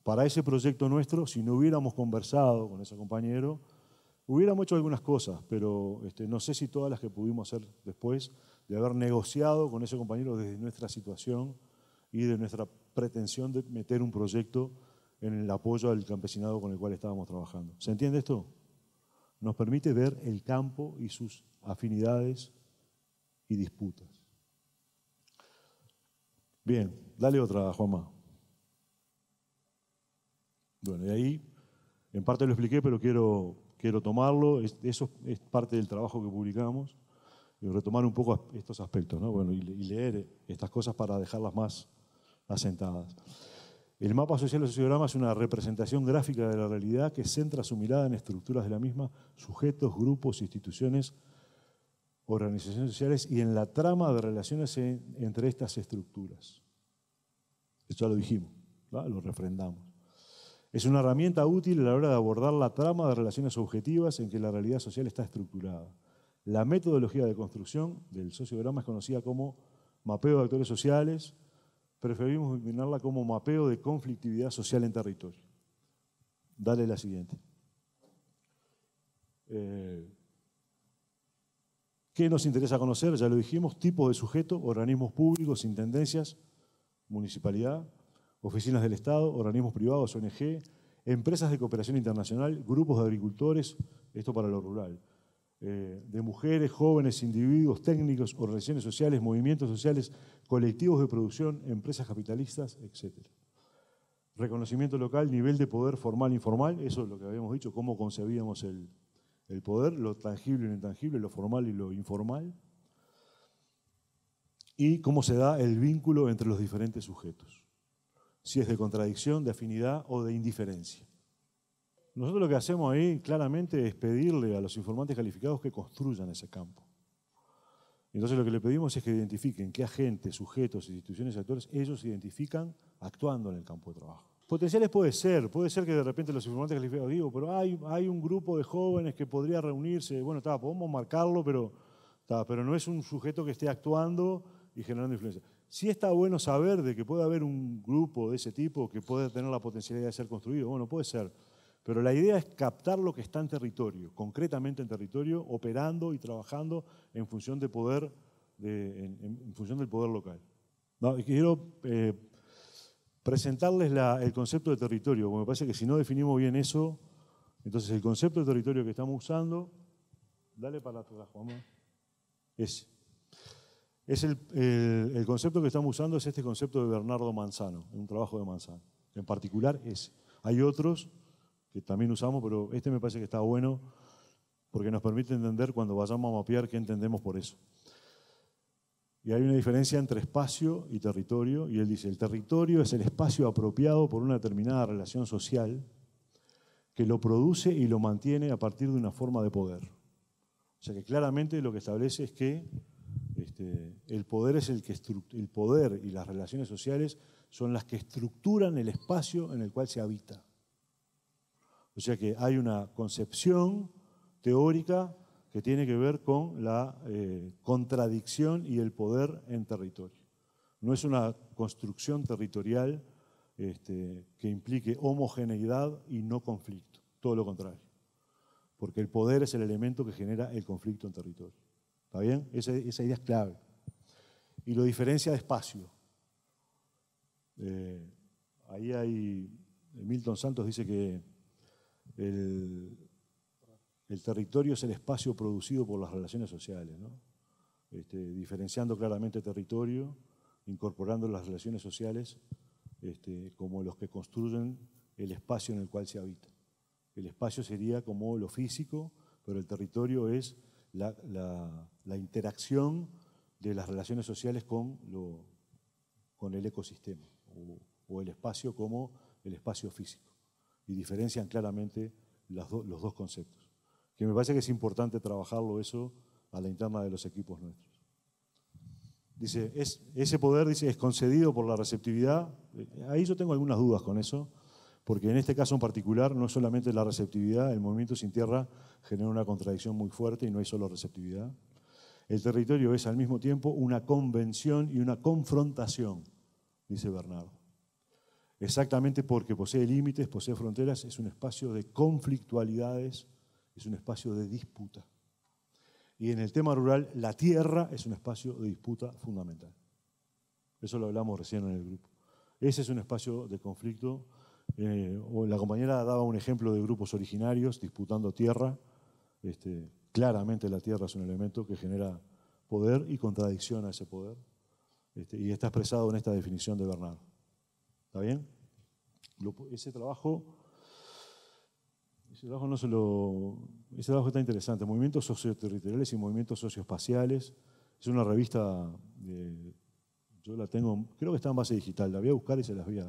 A: Para ese proyecto nuestro, si no hubiéramos conversado con ese compañero, hubiéramos hecho algunas cosas, pero este, no sé si todas las que pudimos hacer después de haber negociado con ese compañero desde nuestra situación y de nuestra pretensión de meter un proyecto en el apoyo al campesinado con el cual estábamos trabajando. ¿Se entiende esto? Nos permite ver el campo y sus afinidades y disputas. Bien, dale otra, Juanma. Bueno, y ahí, en parte lo expliqué, pero quiero, quiero tomarlo. eso es parte del trabajo que publicamos. Y retomar un poco estos aspectos, ¿no? Bueno, y, y leer estas cosas para dejarlas más asentadas. El mapa social o sociograma es una representación gráfica de la realidad que centra su mirada en estructuras de la misma, sujetos, grupos, instituciones, organizaciones sociales y en la trama de relaciones entre estas estructuras. Esto ya lo dijimos, lo refrendamos. Es una herramienta útil a la hora de abordar la trama de relaciones objetivas en que la realidad social está estructurada. La metodología de construcción del sociograma es conocida como mapeo de actores sociales, preferimos denominarla como mapeo de conflictividad social en territorio. Dale la siguiente. Eh, ¿Qué nos interesa conocer? Ya lo dijimos, tipos de sujeto, organismos públicos, intendencias, municipalidad, oficinas del Estado, organismos privados, ONG, empresas de cooperación internacional, grupos de agricultores, esto para lo rural, eh, de mujeres, jóvenes, individuos, técnicos, organizaciones sociales, movimientos sociales, colectivos de producción, empresas capitalistas, etc. Reconocimiento local, nivel de poder formal e informal, eso es lo que habíamos dicho, cómo concebíamos el, el poder, lo tangible y lo intangible, lo formal y lo informal, y cómo se da el vínculo entre los diferentes sujetos, si es de contradicción, de afinidad o de indiferencia. Nosotros lo que hacemos ahí claramente es pedirle a los informantes calificados que construyan ese campo. Entonces lo que le pedimos es que identifiquen qué agentes, sujetos, instituciones y actores ellos identifican actuando en el campo de trabajo. Potenciales puede ser, puede ser que de repente los informantes les digo, pero hay, un grupo de jóvenes que podría reunirse, bueno, está, podemos marcarlo, pero, pero no es un sujeto que esté actuando y generando influencia. Sí está bueno saber de que puede haber un grupo de ese tipo que puede tener la potencialidad de ser construido, bueno, puede ser, pero la idea es captar lo que está en territorio, concretamente en territorio, operando y trabajando en función, de poder, en, función del poder local. No, quiero... Eh, presentarles el concepto de territorio, porque me parece que si no definimos bien eso, entonces el concepto de territorio que estamos usando, dale para atrás, Juanma, es, el, concepto que estamos usando es este concepto de Bernardo Manzano, en un trabajo de Manzano, en particular es. Hay otros que también usamos, pero este me parece que está bueno porque nos permite entender cuando vayamos a mapear qué entendemos por eso. Y hay una diferencia entre espacio y territorio, y él dice, el territorio es el espacio apropiado por una determinada relación social que lo produce y lo mantiene a partir de una forma de poder. O sea que claramente lo que establece es que este, el poder es el que el poder y las relaciones sociales son las que estructuran el espacio en el cual se habita. O sea que hay una concepción teórica que tiene que ver con la eh, contradicción y el poder en territorio. No es una construcción territorial este, que implique homogeneidad y no conflicto, todo lo contrario, porque el poder es el elemento que genera el conflicto en territorio. ¿Está bien? Esa, idea es clave. Y lo diferencia de espacio. Eh, ahí hay, Milton Santos dice que el, el territorio es el espacio producido por las relaciones sociales, este, diferenciando claramente territorio, incorporando las relaciones sociales este, como los que construyen el espacio en el cual se habita. El espacio sería como lo físico, pero el territorio es la, interacción de las relaciones sociales con, el ecosistema o, el espacio como el espacio físico. Y diferencian claramente los dos conceptos que me parece que es importante trabajarlo eso a la interna de los equipos nuestros. Dice, ese poder dice, es concedido por la receptividad. Eh, ahí yo tengo algunas dudas con eso, porque en este caso en particular no es solamente la receptividad, el movimiento sin tierra genera una contradicción muy fuerte y no hay solo receptividad. El territorio es al mismo tiempo una convención y una confrontación, dice Bernardo. Exactamente porque posee límites, posee fronteras, es un espacio de conflictualidades es un espacio de disputa. Y en el tema rural, la tierra es un espacio de disputa fundamental. Eso lo hablamos recién en el grupo. Ese es un espacio de conflicto. Eh, la compañera daba un ejemplo de grupos originarios disputando tierra. Este, claramente la tierra es un elemento que genera poder y contradicción a ese poder. Este, y está expresado en esta definición de Bernard. ¿Está bien? ese trabajo ese trabajo, no ese trabajo está interesante, movimientos socioterritoriales y movimientos socioespaciales. Es una revista, yo la tengo, creo que está en base digital, la voy a buscar y se las voy a...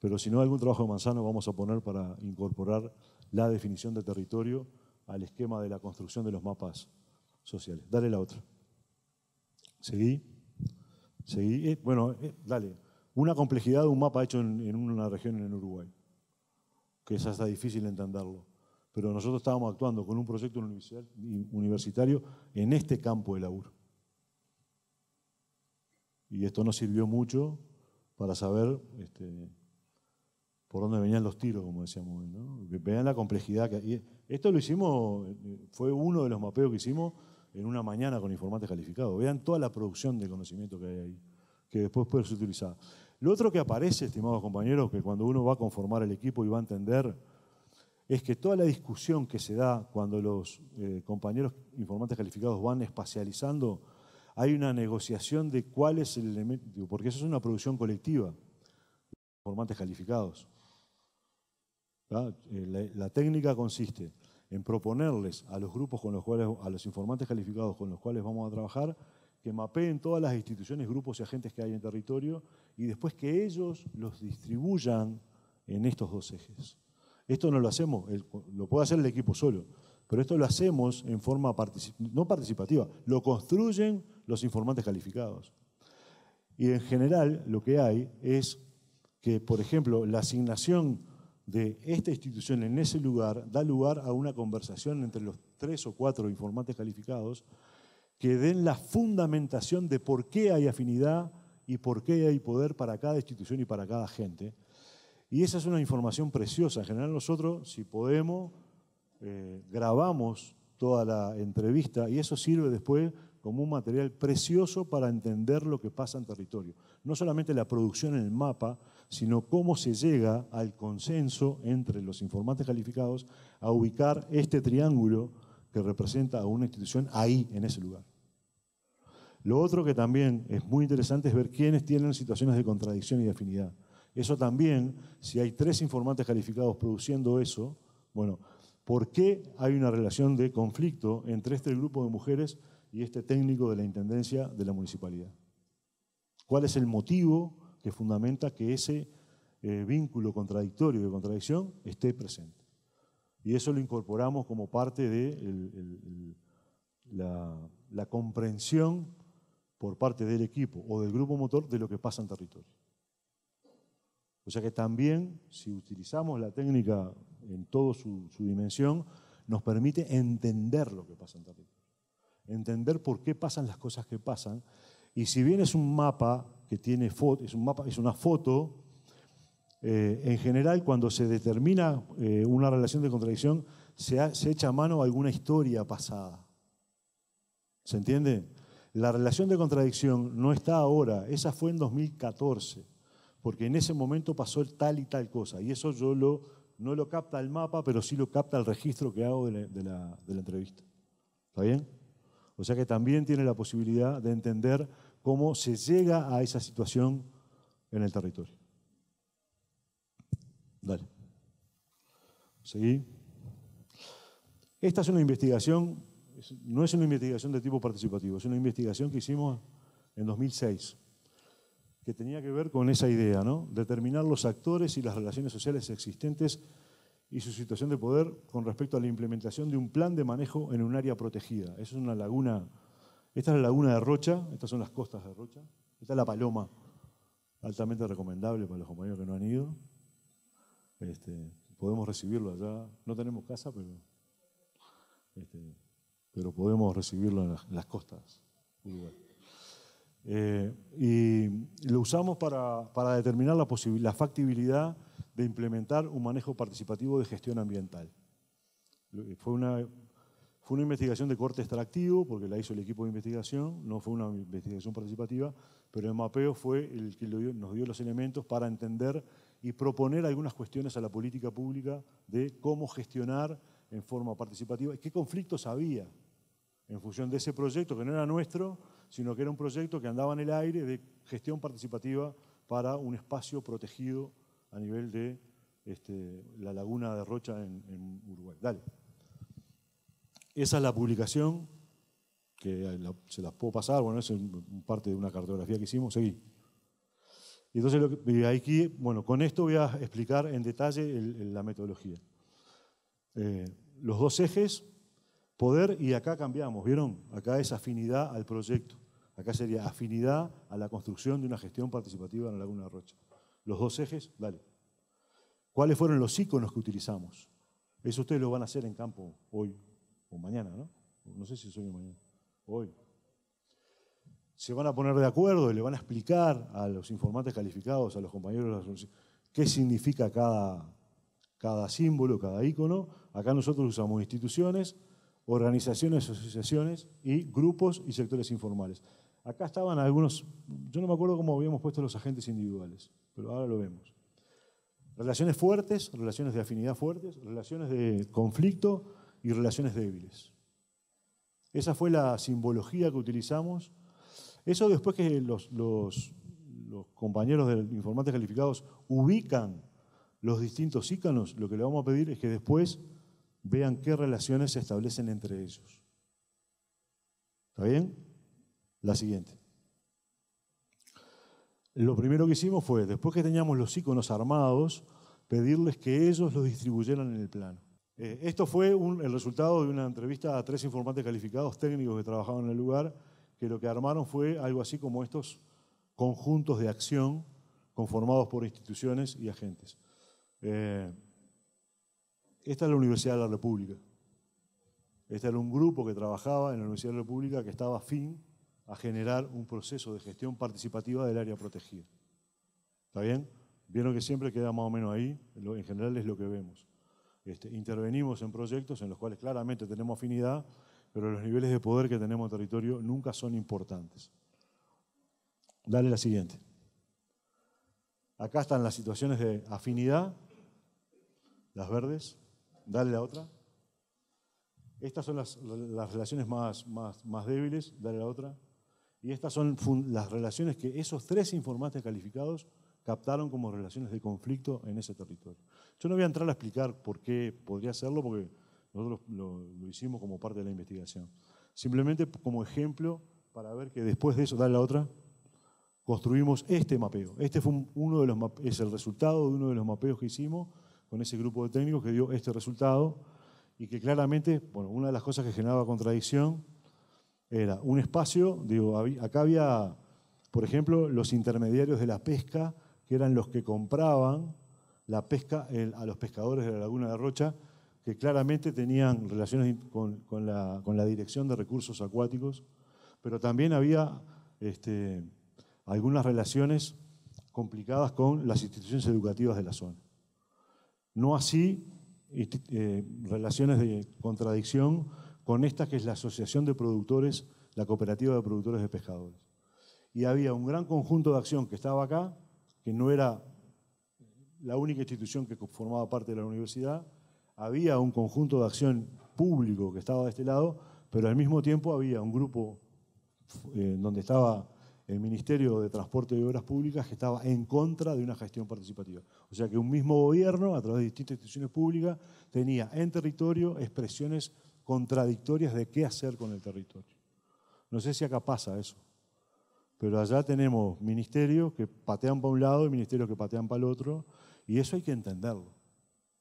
A: Pero si no, algún trabajo de Manzano vamos a poner para incorporar la definición de territorio al esquema de la construcción de los mapas sociales. Dale la otra. Seguí. Seguí. Eh, bueno, eh, dale. Una complejidad de un mapa hecho en una región en Uruguay que es está difícil entenderlo. Pero nosotros estábamos actuando con un proyecto universitario en este campo de laburo. Y esto nos sirvió mucho para saber este, por dónde venían los tiros, como decíamos vean la complejidad que hay. Esto lo hicimos, eh, fue uno de los mapeos que hicimos en una mañana con informantes calificados. Vean toda la producción de conocimiento que hay ahí, que después puede ser utilizada. Lo otro que aparece, estimados compañeros, que cuando uno va a conformar el equipo y va a entender, es que toda la discusión que se da cuando los eh, compañeros informantes calificados van espacializando, hay una negociación de cuál es el elemento, porque eso es una producción colectiva, informantes calificados. Eh, la, técnica consiste en proponerles a los grupos con los cuales, a los informantes calificados con los cuales vamos a trabajar, que mapeen todas las instituciones, grupos y agentes que hay en territorio y después que ellos los distribuyan en estos dos ejes. Esto no lo hacemos, lo puede hacer el equipo solo, pero esto lo hacemos en forma no participativa, lo construyen los informantes calificados. Y en general lo que hay es que, por ejemplo, la asignación de esta institución en ese lugar da lugar a una conversación entre los tres o cuatro informantes calificados que den la fundamentación de por qué hay afinidad y por qué hay poder para cada institución y para cada gente. Y esa es una información preciosa. En general nosotros, si podemos, eh, grabamos toda la entrevista y eso sirve después como un material precioso para entender lo que pasa en territorio. No solamente la producción en el mapa, sino cómo se llega al consenso entre los informantes calificados a ubicar este triángulo que representa a una institución ahí, en ese lugar. Lo otro que también es muy interesante es ver quiénes tienen situaciones de contradicción y de afinidad. Eso también, si hay tres informantes calificados produciendo eso, bueno, ¿por qué hay una relación de conflicto entre este grupo de mujeres y este técnico de la Intendencia de la Municipalidad? ¿Cuál es el motivo que fundamenta que ese eh, vínculo contradictorio de contradicción esté presente? Y eso lo incorporamos como parte de la, comprensión por parte del equipo o del grupo motor de lo que pasa en territorio. O sea que también, si utilizamos la técnica en toda su, dimensión, nos permite entender lo que pasa en territorio. Entender por qué pasan las cosas que pasan. Y si bien es un mapa que tiene foto, es un mapa, es una foto eh, en general, cuando se determina eh, una relación de contradicción, se, echa a mano a alguna historia pasada. ¿Se entiende? La relación de contradicción no está ahora, esa fue en 2014, porque en ese momento pasó tal y tal cosa, y eso yo no lo capta el mapa, pero sí lo capta el registro que hago de la entrevista. ¿Está bien? O sea que también tiene la posibilidad de entender cómo se llega a esa situación en el territorio. Dale. Seguí. Esta es una investigación, no es una investigación de tipo participativo, es una investigación que hicimos en 2006, que tenía que ver con esa idea, ¿no? Determinar los actores y las relaciones sociales existentes y su situación de poder con respecto a la implementación de un plan de manejo en un área protegida. es una laguna, esta es la laguna de Rocha, estas son las costas de Rocha, esta es la Paloma, altamente recomendable para los compañeros que no han ido. Este, podemos recibirlo allá. No tenemos casa, pero, este, pero podemos recibirlo en las, costas eh, y lo usamos para, para determinar la, la factibilidad de implementar un manejo participativo de gestión ambiental. Eh, fue una, fue una investigación de corte extractivo, porque la hizo el equipo de investigación, no fue una investigación participativa, pero el mapeo fue el que nos dio los elementos para entender y proponer algunas cuestiones a la política pública de cómo gestionar en forma participativa y qué conflictos había en función de ese proyecto que no era nuestro, sino que era un proyecto que andaba en el aire de gestión participativa para un espacio protegido a nivel de este, la laguna de Rocha en, Uruguay. Dale. Esa es la publicación, que se las puedo pasar, bueno, es parte de una cartografía que hicimos. Seguí. Y entonces lo aquí, bueno, con esto voy a explicar en detalle la metodología. Eh, los dos ejes, poder y acá cambiamos, ¿vieron? Acá es afinidad al proyecto. Acá sería afinidad a la construcción de una gestión participativa en la Laguna de Rocha. Los dos ejes, dale. ¿Cuáles fueron los iconos que utilizamos? Eso ustedes lo van a hacer en campo hoy o mañana, ¿no? No sé si hoy o mañana. Hoy se van a poner de acuerdo y le van a explicar a los informantes calificados, a los compañeros de la asociación, qué significa cada, cada símbolo, cada icono. Acá nosotros usamos instituciones, organizaciones, asociaciones y grupos y sectores informales. Acá estaban algunos, yo no me acuerdo cómo habíamos puesto los agentes individuales, pero ahora lo vemos. Relaciones fuertes, relaciones de afinidad fuertes, relaciones de conflicto y relaciones débiles. Esa fue la simbología que utilizamos eso después que los, compañeros de informantes calificados ubican los distintos íconos, lo que le vamos a pedir es que después vean qué relaciones se establecen entre ellos. ¿Está bien? La siguiente. Lo primero que hicimos fue, después que teníamos los iconos armados, pedirles que ellos los distribuyeran en el plano. Eh, esto fue el resultado de una entrevista a tres informantes calificados técnicos que trabajaban en el lugar que lo que armaron fue algo así como estos conjuntos de acción conformados por instituciones y agentes. Eh, esta es la Universidad de la República. Este era un grupo que trabajaba en la Universidad de la República que estaba afín a generar un proceso de gestión participativa del área protegida. ¿Está bien? Vieron que siempre queda más o menos ahí, en general es lo que vemos. Este, intervenimos en proyectos en los cuales claramente tenemos afinidad pero los niveles de poder que tenemos en territorio nunca son importantes. Dale la siguiente. Acá están las situaciones de afinidad, las verdes. Dale la otra. Estas son las, relaciones más, más, más, débiles, dale la otra. Y estas son las relaciones que esos tres informantes calificados captaron como relaciones de conflicto en ese territorio. Yo no voy a entrar a explicar por qué podría hacerlo, porque nosotros lo, hicimos como parte de la investigación. Simplemente como ejemplo para ver que después de eso, da la otra, construimos este mapeo. Este fue uno de los es el resultado de uno de los mapeos que hicimos con ese grupo de técnicos que dio este resultado y que claramente, bueno, una de las cosas que generaba contradicción era un espacio, digo, acá había, por ejemplo, los intermediarios de la pesca, que eran los que compraban la pesca a los pescadores de la Laguna de Rocha, que claramente tenían relaciones con, la, Dirección de Recursos Acuáticos, pero también había este, algunas relaciones complicadas con las instituciones educativas de la zona. No así este, eh, relaciones de contradicción con esta que es la Asociación de Productores, la Cooperativa de Productores de Pescadores. Y había un gran conjunto de acción que estaba acá, que no era la única institución que formaba parte de la universidad, había un conjunto de acción público que estaba de este lado, pero al mismo tiempo había un grupo eh, donde estaba el Ministerio de Transporte y Obras Públicas que estaba en contra de una gestión participativa. O sea que un mismo gobierno, a través de distintas instituciones públicas, tenía en territorio expresiones contradictorias de qué hacer con el territorio. No sé si acá pasa eso, pero allá tenemos ministerios que patean para un lado y ministerios que patean para el otro, y eso hay que entenderlo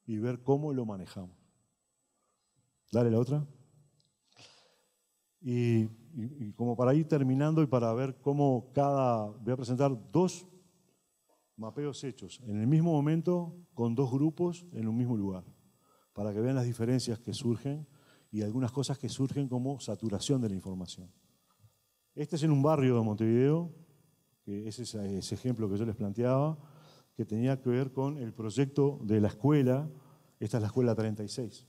A: y ver cómo lo manejamos. Dale la otra. Y, como para ir terminando y para ver cómo cada... Voy a presentar dos mapeos hechos en el mismo momento con dos grupos en un mismo lugar, para que vean las diferencias que surgen y algunas cosas que surgen como saturación de la información. Este es en un barrio de Montevideo, que ese es ese ejemplo que yo les planteaba que tenía que ver con el proyecto de la escuela, esta es la escuela 36,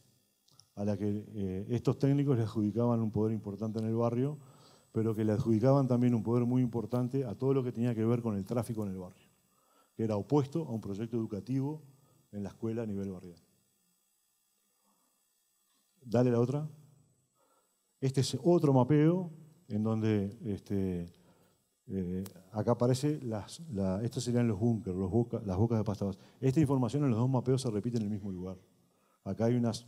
A: a la que eh, estos técnicos le adjudicaban un poder importante en el barrio, pero que le adjudicaban también un poder muy importante a todo lo que tenía que ver con el tráfico en el barrio, que era opuesto a un proyecto educativo en la escuela a nivel barrial. Dale la otra. Este es otro mapeo en donde este, eh, acá aparece, las, estos serían los búnkeres, los las bocas de pastabas. Esta información en los dos mapeos se repite en el mismo lugar. Acá hay unas,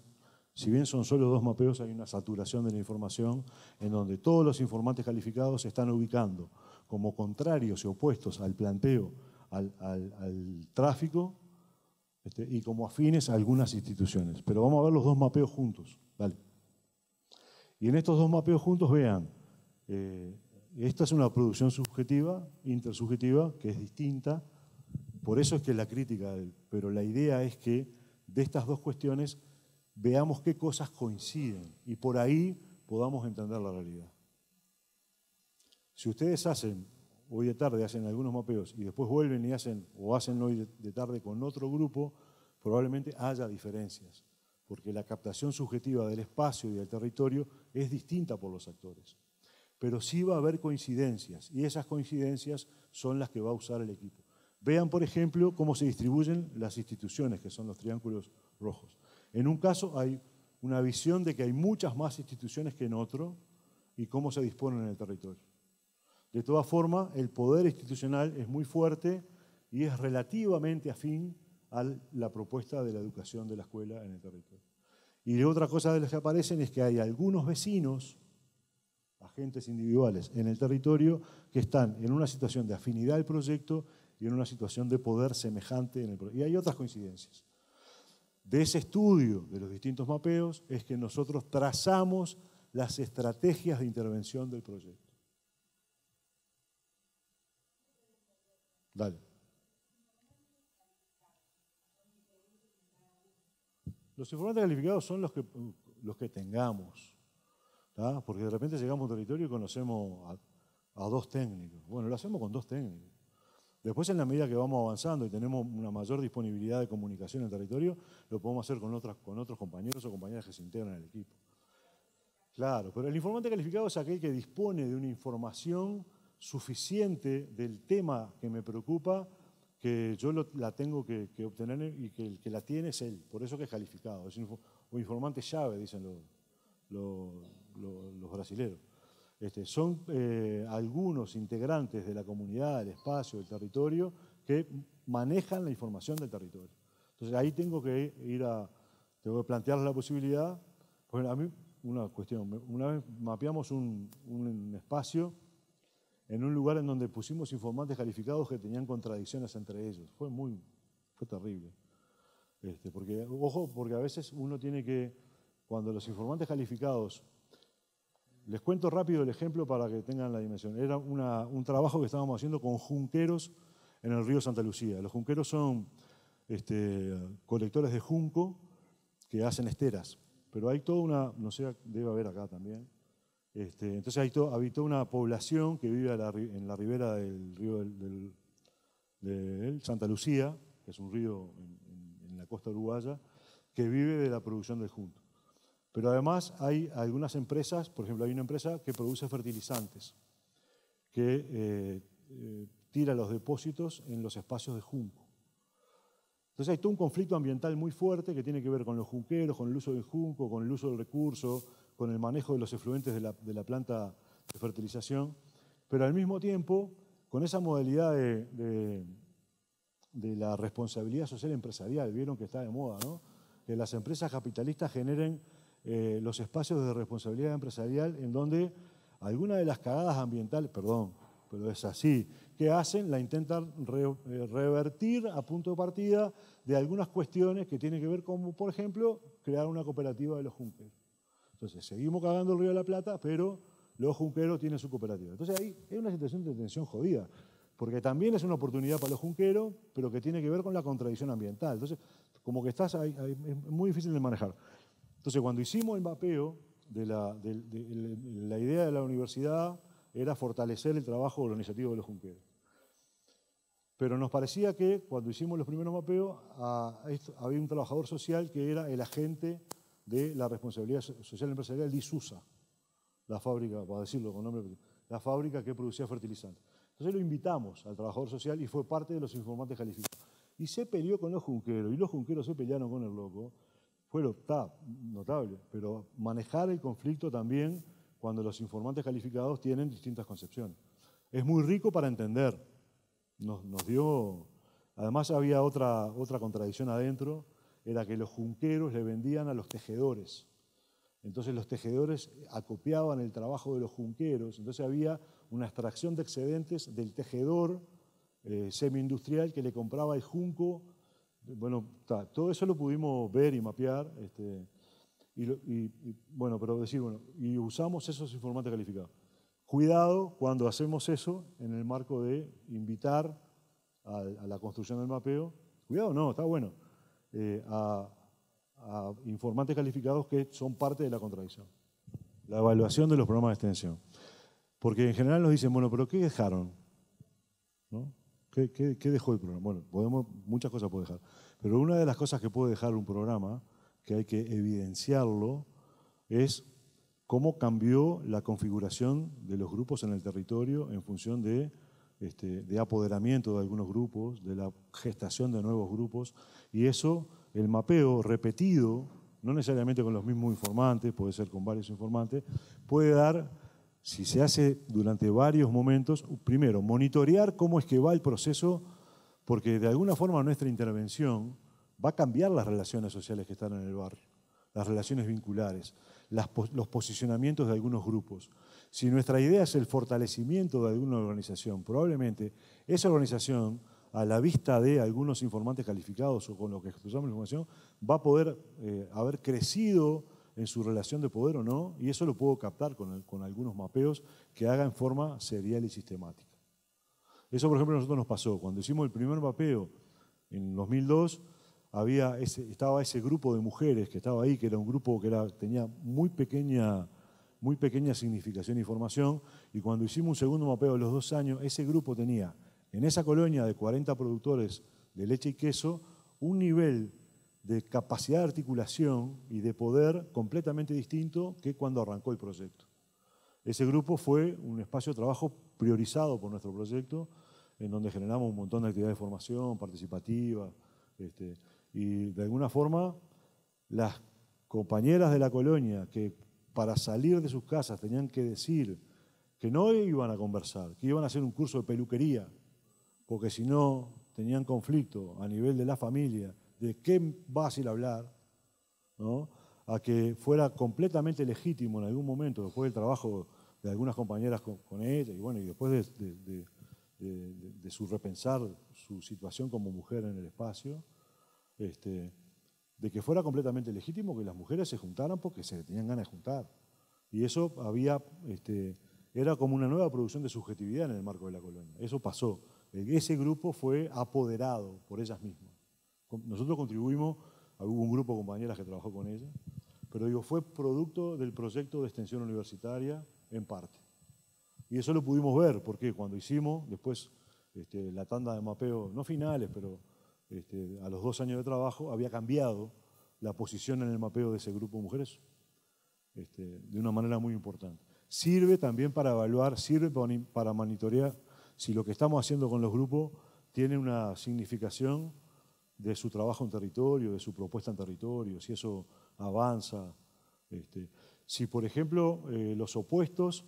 A: si bien son solo dos mapeos, hay una saturación de la información en donde todos los informantes calificados se están ubicando como contrarios y opuestos al planteo, al, tráfico este, y como afines a algunas instituciones. Pero vamos a ver los dos mapeos juntos. ¿vale? Y en estos dos mapeos juntos vean. Eh, esta es una producción subjetiva, intersubjetiva, que es distinta. Por eso es que la crítica, pero la idea es que de estas dos cuestiones veamos qué cosas coinciden y por ahí podamos entender la realidad. Si ustedes hacen, hoy de tarde hacen algunos mapeos y después vuelven y hacen, o hacen hoy de tarde con otro grupo, probablemente haya diferencias, porque la captación subjetiva del espacio y del territorio es distinta por los actores pero sí va a haber coincidencias y esas coincidencias son las que va a usar el equipo. Vean, por ejemplo, cómo se distribuyen las instituciones, que son los triángulos rojos. En un caso hay una visión de que hay muchas más instituciones que en otro y cómo se disponen en el territorio. De todas formas, el poder institucional es muy fuerte y es relativamente afín a la propuesta de la educación de la escuela en el territorio. Y otra cosa de las que aparecen es que hay algunos vecinos agentes individuales en el territorio que están en una situación de afinidad al proyecto y en una situación de poder semejante en el proyecto. Y hay otras coincidencias. De ese estudio de los distintos mapeos es que nosotros trazamos las estrategias de intervención del proyecto. Dale. Los informantes calificados son los que, los que tengamos. Porque de repente llegamos a un territorio y conocemos a, dos técnicos. Bueno, lo hacemos con dos técnicos. Después, en la medida que vamos avanzando y tenemos una mayor disponibilidad de comunicación en el territorio, lo podemos hacer con, otros compañeros o compañeras que se integran al equipo. Claro, pero el informante calificado es aquel que dispone de una información suficiente del tema que me preocupa, que yo la tengo que, obtener y que el que la tiene es él. Por eso que es calificado, es un, informante llave, dicen los, los brasileros. Este, son eh, algunos integrantes de la comunidad, del espacio, del territorio, que manejan la información del territorio. Entonces ahí tengo que ir a, tengo que plantearles la posibilidad, a mí una cuestión, una vez mapeamos un, un espacio en un lugar en donde pusimos informantes calificados que tenían contradicciones entre ellos. Fue muy, fue terrible. Este, porque, ojo, porque a veces uno tiene que, cuando los informantes calificados les cuento rápido el ejemplo para que tengan la dimensión. Era un trabajo que estábamos haciendo con junqueros en el río Santa Lucía. Los junqueros son este, colectores de junco que hacen esteras, pero hay toda una, no sé, debe haber acá también. Este, entonces hay habitó una población que vive en la ribera del río del, Santa Lucía, que es un río en, en la costa uruguaya, que vive de la producción del junco. Pero además hay algunas empresas, por ejemplo, hay una empresa que produce fertilizantes, que eh, eh, tira los depósitos en los espacios de junco. Entonces hay todo un conflicto ambiental muy fuerte que tiene que ver con los junqueros, con el uso del junco, con el uso del recurso, con el manejo de los efluentes de la, planta de fertilización. Pero al mismo tiempo, con esa modalidad de, de la responsabilidad social empresarial, vieron que está de moda, ¿no? Que las empresas capitalistas generen eh, los espacios de responsabilidad empresarial en donde alguna de las cagadas ambientales, perdón, pero es así, que hacen la intentan eh, revertir a punto de partida de algunas cuestiones que tienen que ver con, por ejemplo, crear una cooperativa de los junqueros. Entonces, seguimos cagando el río de la Plata, pero los junqueros tienen su cooperativa. Entonces, ahí es una situación de tensión jodida, porque también es una oportunidad para los junqueros, pero que tiene que ver con la contradicción ambiental. Entonces, como que estás ahí es muy difícil de manejar. Entonces, cuando hicimos el mapeo, de la, idea de la universidad era fortalecer el trabajo organizativo de los junqueros. Pero nos parecía que cuando hicimos los primeros mapeos, había un trabajador social que era el agente de la responsabilidad social empresarial de la fábrica, para decirlo con nombre, la fábrica que producía fertilizantes. Entonces lo invitamos al trabajador social y fue parte de los informantes calificados. Y se peleó con los junqueros, y los junqueros se pelearon con el loco, fue está, notable, pero manejar el conflicto también cuando los informantes calificados tienen distintas concepciones. Es muy rico para entender. Nos, dio, además había otra, otra contradicción adentro, era que los junqueros le vendían a los tejedores. Entonces los tejedores acopiaban el trabajo de los junqueros, entonces había una extracción de excedentes del tejedor eh, semi-industrial que le compraba el junco bueno, todo eso lo pudimos ver y mapear. Este, y, bueno, pero decir, bueno, y usamos esos informantes calificados. Cuidado cuando hacemos eso en el marco de invitar a, la construcción del mapeo. Cuidado, no, está bueno. Eh, a, informantes calificados que son parte de la contradicción. La evaluación de los programas de extensión. Porque en general nos dicen, bueno, pero ¿qué dejaron? ¿No? ¿Qué, dejó el programa? Bueno, podemos, muchas cosas puede dejar. Pero una de las cosas que puede dejar un programa, que hay que evidenciarlo, es cómo cambió la configuración de los grupos en el territorio en función de, este, de apoderamiento de algunos grupos, de la gestación de nuevos grupos. Y eso, el mapeo repetido, no necesariamente con los mismos informantes, puede ser con varios informantes, puede dar si se hace durante varios momentos, primero, monitorear cómo es que va el proceso, porque de alguna forma nuestra intervención va a cambiar las relaciones sociales que están en el barrio, las relaciones vinculares, los posicionamientos de algunos grupos. Si nuestra idea es el fortalecimiento de alguna organización, probablemente esa organización, a la vista de algunos informantes calificados o con los que usamos la información, va a poder eh, haber crecido en su relación de poder o no, y eso lo puedo captar con, algunos mapeos que haga en forma serial y sistemática. Eso, por ejemplo, nosotros nos pasó. Cuando hicimos el primer mapeo en 2002, había estaba ese grupo de mujeres que estaba ahí, que era un grupo que tenía muy pequeña, muy pequeña significación y formación, y cuando hicimos un segundo mapeo a los dos años, ese grupo tenía en esa colonia de 40 productores de leche y queso un nivel de capacidad de articulación y de poder completamente distinto que cuando arrancó el proyecto. Ese grupo fue un espacio de trabajo priorizado por nuestro proyecto, en donde generamos un montón de actividades de formación, participativa, este, y de alguna forma las compañeras de la colonia que para salir de sus casas tenían que decir que no iban a conversar, que iban a hacer un curso de peluquería, porque si no tenían conflicto a nivel de la familia de qué fácil hablar, a que fuera completamente legítimo en algún momento, después del trabajo de algunas compañeras con, ella, y bueno, y después de, su repensar su situación como mujer en el espacio, este, de que fuera completamente legítimo que las mujeres se juntaran porque se tenían ganas de juntar. Y eso había, este, era como una nueva producción de subjetividad en el marco de la colonia. Eso pasó. E, ese grupo fue apoderado por ellas mismas. Nosotros contribuimos, hubo un grupo de compañeras que trabajó con ella, pero digo, fue producto del proyecto de extensión universitaria en parte. Y eso lo pudimos ver, porque cuando hicimos después este, la tanda de mapeo, no finales, pero este, a los dos años de trabajo, había cambiado la posición en el mapeo de ese grupo de mujeres este, de una manera muy importante. Sirve también para evaluar, sirve para monitorear si lo que estamos haciendo con los grupos tiene una significación de su trabajo en territorio, de su propuesta en territorio, si eso avanza. Este, si, por ejemplo, eh, los opuestos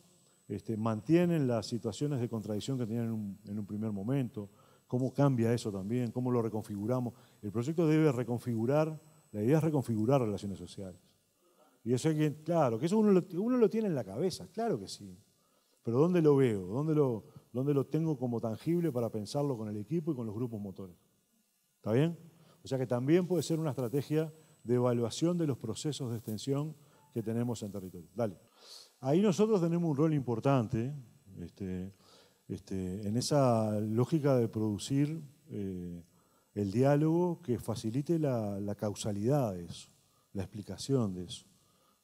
A: este, mantienen las situaciones de contradicción que tenían en un, primer momento, cómo cambia eso también, cómo lo reconfiguramos. El proyecto debe reconfigurar, la idea es reconfigurar relaciones sociales. Y eso hay que, claro, que eso uno lo, tiene en la cabeza, claro que sí. Pero ¿dónde lo veo? ¿Dónde lo tengo como tangible para pensarlo con el equipo y con los grupos motores? ¿Está bien? O sea que también puede ser una estrategia de evaluación de los procesos de extensión que tenemos en territorio. Dale. Ahí nosotros tenemos un rol importante este, este, en esa lógica de producir eh, el diálogo que facilite la, causalidad de eso, la explicación de eso.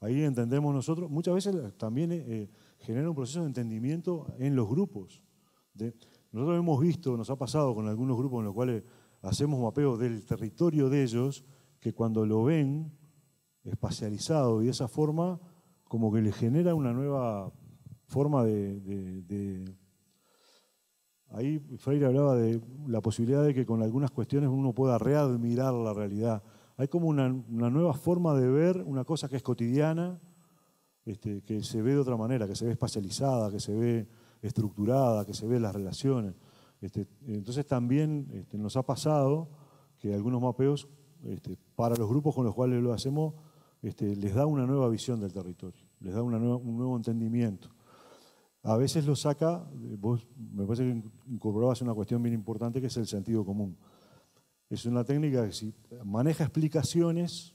A: Ahí entendemos nosotros, muchas veces también eh, eh, genera un proceso de entendimiento en los grupos. nosotros hemos visto, nos ha pasado con algunos grupos en los cuales hacemos mapeo del territorio de ellos, que cuando lo ven espacializado y de esa forma, como que le genera una nueva forma de, Ahí Freire hablaba de la posibilidad de que con algunas cuestiones uno pueda readmirar la realidad. Hay como una, nueva forma de ver una cosa que es cotidiana, este, que se ve de otra manera, que se ve espacializada, que se ve estructurada, que se ve las relaciones. Este, entonces también este, nos ha pasado que algunos mapeos, este, para los grupos con los cuales lo hacemos, les da una nueva visión del territorio, les da un nuevo entendimiento. A veces lo saca, vos me parece que incorporabas una cuestión bien importante que es el sentido común. Es una técnica que si maneja explicaciones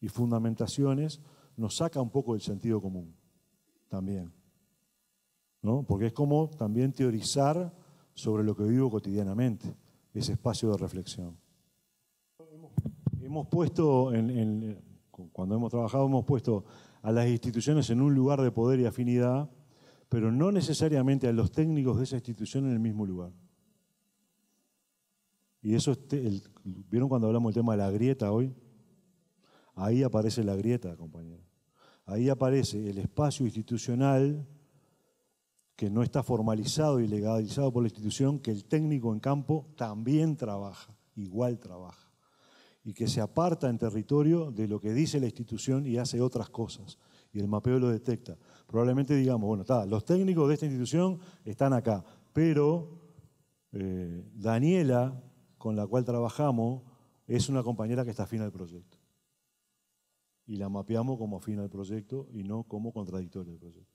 A: y fundamentaciones, nos saca un poco del sentido común también. ¿no? Porque es como también teorizar sobre lo que vivo cotidianamente, ese espacio de reflexión. Hemos puesto, cuando hemos trabajado, hemos puesto a las instituciones en un lugar de poder y afinidad, pero no necesariamente a los técnicos de esa institución en el mismo lugar. Y eso, ¿vieron cuando hablamos del tema de la grieta hoy? Ahí aparece la grieta, compañero. Ahí aparece el espacio institucional que no está formalizado y legalizado por la institución, que el técnico en campo también trabaja, igual trabaja, y que se aparta en territorio de lo que dice la institución y hace otras cosas, y el mapeo lo detecta. Probablemente digamos, bueno, está, los técnicos de esta institución están acá, pero eh, Daniela, con la cual trabajamos, es una compañera que está afina al proyecto. Y la mapeamos como afina al proyecto y no como contradictoria del proyecto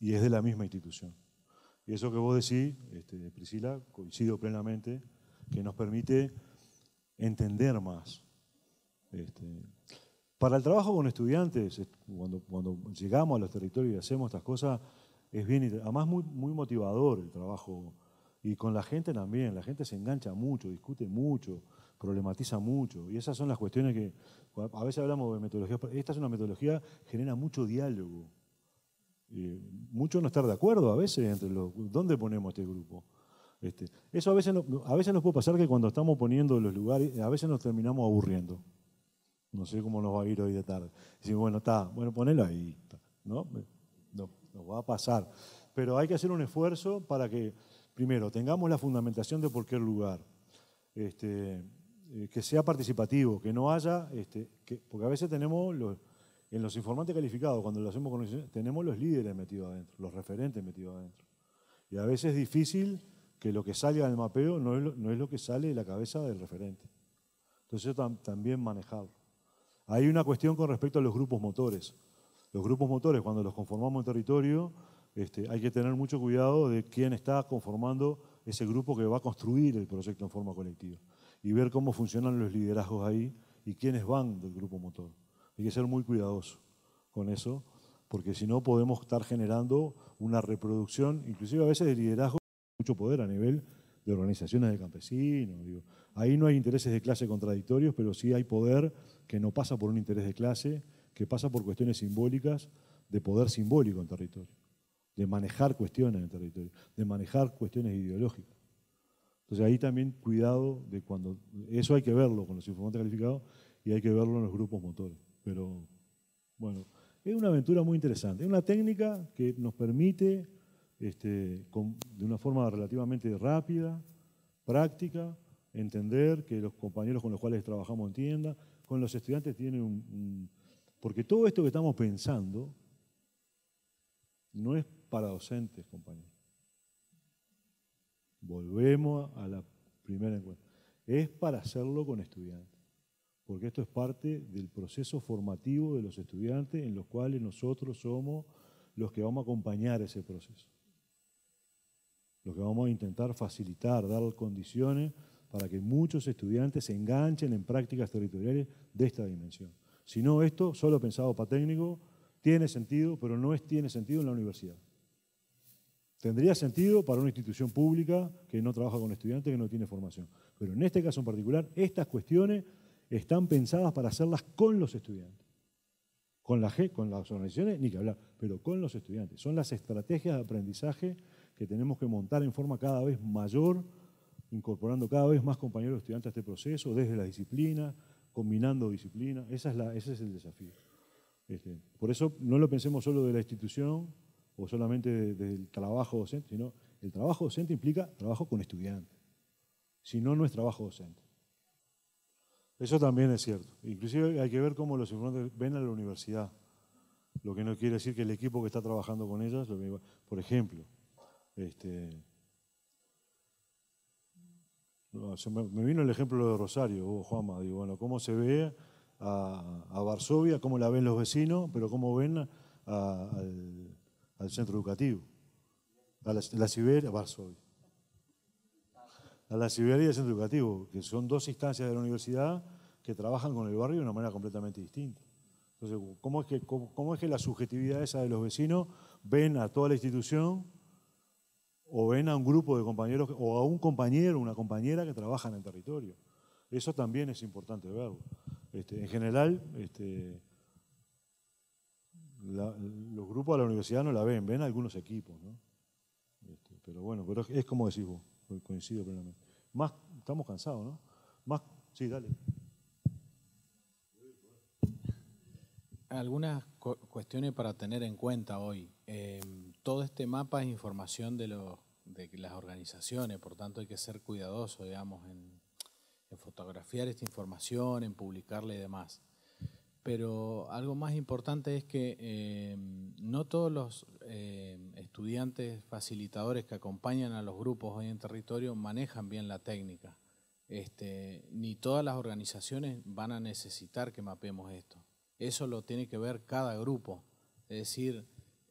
A: y es de la misma institución. Y eso que vos decís, este, Priscila, coincido plenamente, que nos permite entender más. Este, para el trabajo con estudiantes, cuando, cuando, llegamos a los territorios y hacemos estas cosas, es bien, además muy, muy motivador el trabajo. Y con la gente también, la gente se engancha mucho, discute mucho, problematiza mucho. Y esas son las cuestiones que a veces hablamos de metodologías, esta es una metodología que genera mucho diálogo Muchos no estar de acuerdo a veces entre los, ¿dónde ponemos este grupo? Este, eso a veces, a veces nos puede pasar que cuando estamos poniendo los lugares, a veces nos terminamos aburriendo. No sé cómo nos va a ir hoy de tarde. Decimos, bueno, está, bueno, ponelo ahí. ¿no? ¿no? Nos va a pasar. Pero hay que hacer un esfuerzo para que, primero, tengamos la fundamentación de por qué lugar. Este, eh, que sea participativo, que no haya, este, que, porque a veces tenemos los, en los informantes calificados, cuando lo hacemos con tenemos los líderes metidos adentro, los referentes metidos adentro. Y a veces es difícil que lo que salga del mapeo no es lo, que sale de la cabeza del referente. Entonces, eso también manejarlo. Hay una cuestión con respecto a los grupos motores. Los grupos motores, cuando los conformamos en territorio, este, hay que tener mucho cuidado de quién está conformando ese grupo que va a construir el proyecto en forma colectiva y ver cómo funcionan los liderazgos ahí y quiénes van del grupo motor. Hay que ser muy cuidadoso con eso, porque si no podemos estar generando una reproducción, inclusive a veces de liderazgo, mucho poder a nivel de organizaciones de campesinos. Ahí no hay intereses de clase contradictorios, pero sí hay poder que no pasa por un interés de clase, que pasa por cuestiones simbólicas, de poder simbólico en territorio, de manejar cuestiones en territorio, de manejar cuestiones ideológicas. Entonces ahí también cuidado de cuando, eso hay que verlo con los informantes calificados y hay que verlo en los grupos motores pero bueno, es una aventura muy interesante. Es una técnica que nos permite, este, de una forma relativamente rápida, práctica, entender que los compañeros con los cuales trabajamos en tienda, con los estudiantes tienen un, un... Porque todo esto que estamos pensando no es para docentes, compañeros. Volvemos a la primera encuesta. Es para hacerlo con estudiantes porque esto es parte del proceso formativo de los estudiantes en los cuales nosotros somos los que vamos a acompañar ese proceso. Los que vamos a intentar facilitar, dar condiciones para que muchos estudiantes se enganchen en prácticas territoriales de esta dimensión. Si no, esto, solo pensado para técnico, tiene sentido, pero no tiene sentido en la universidad. Tendría sentido para una institución pública que no trabaja con estudiantes, que no tiene formación. Pero en este caso en particular, estas cuestiones están pensadas para hacerlas con los estudiantes. Con la G, con las organizaciones, ni que hablar, pero con los estudiantes. Son las estrategias de aprendizaje que tenemos que montar en forma cada vez mayor, incorporando cada vez más compañeros estudiantes a este proceso, desde la disciplina, combinando disciplina. Esa es la, ese es el desafío. Este, por eso no lo pensemos solo de la institución o solamente del trabajo docente, sino el trabajo docente implica trabajo con estudiantes. Si no, no es trabajo docente. Eso también es cierto. Inclusive hay que ver cómo los informantes ven a la universidad. Lo que no quiere decir que el equipo que está trabajando con ellas, por ejemplo, este, me, vino el ejemplo de Rosario, o oh, Juanma, digo, bueno, cómo se ve a, Varsovia, cómo la ven los vecinos, pero cómo ven al, centro educativo, a la, la Siberia, Varsovia a la civilidad y el Centro Educativo, que son dos instancias de la universidad que trabajan con el barrio de una manera completamente distinta. Entonces, ¿cómo es que, cómo, es que la subjetividad esa de los vecinos ven a toda la institución o ven a un grupo de compañeros o a un compañero, una compañera que trabaja en el territorio? Eso también es importante verlo. Este, en general, este, los grupos de la universidad no la ven, ven algunos equipos, ¿no? Este, pero bueno, pero es como decís vos coincido plenamente. Más, estamos cansados, ¿no?
B: Más, sí, dale. Algunas cuestiones para tener en cuenta hoy. Eh, todo este mapa es información de, los, de las organizaciones, por tanto hay que ser cuidadoso, digamos, en fotografiar esta información, en publicarla y demás pero algo más importante es que eh, no todos los eh, estudiantes facilitadores que acompañan a los grupos hoy en territorio manejan bien la técnica. Este, ni todas las organizaciones van a necesitar que mapeemos esto. Eso lo tiene que ver cada grupo. Es decir,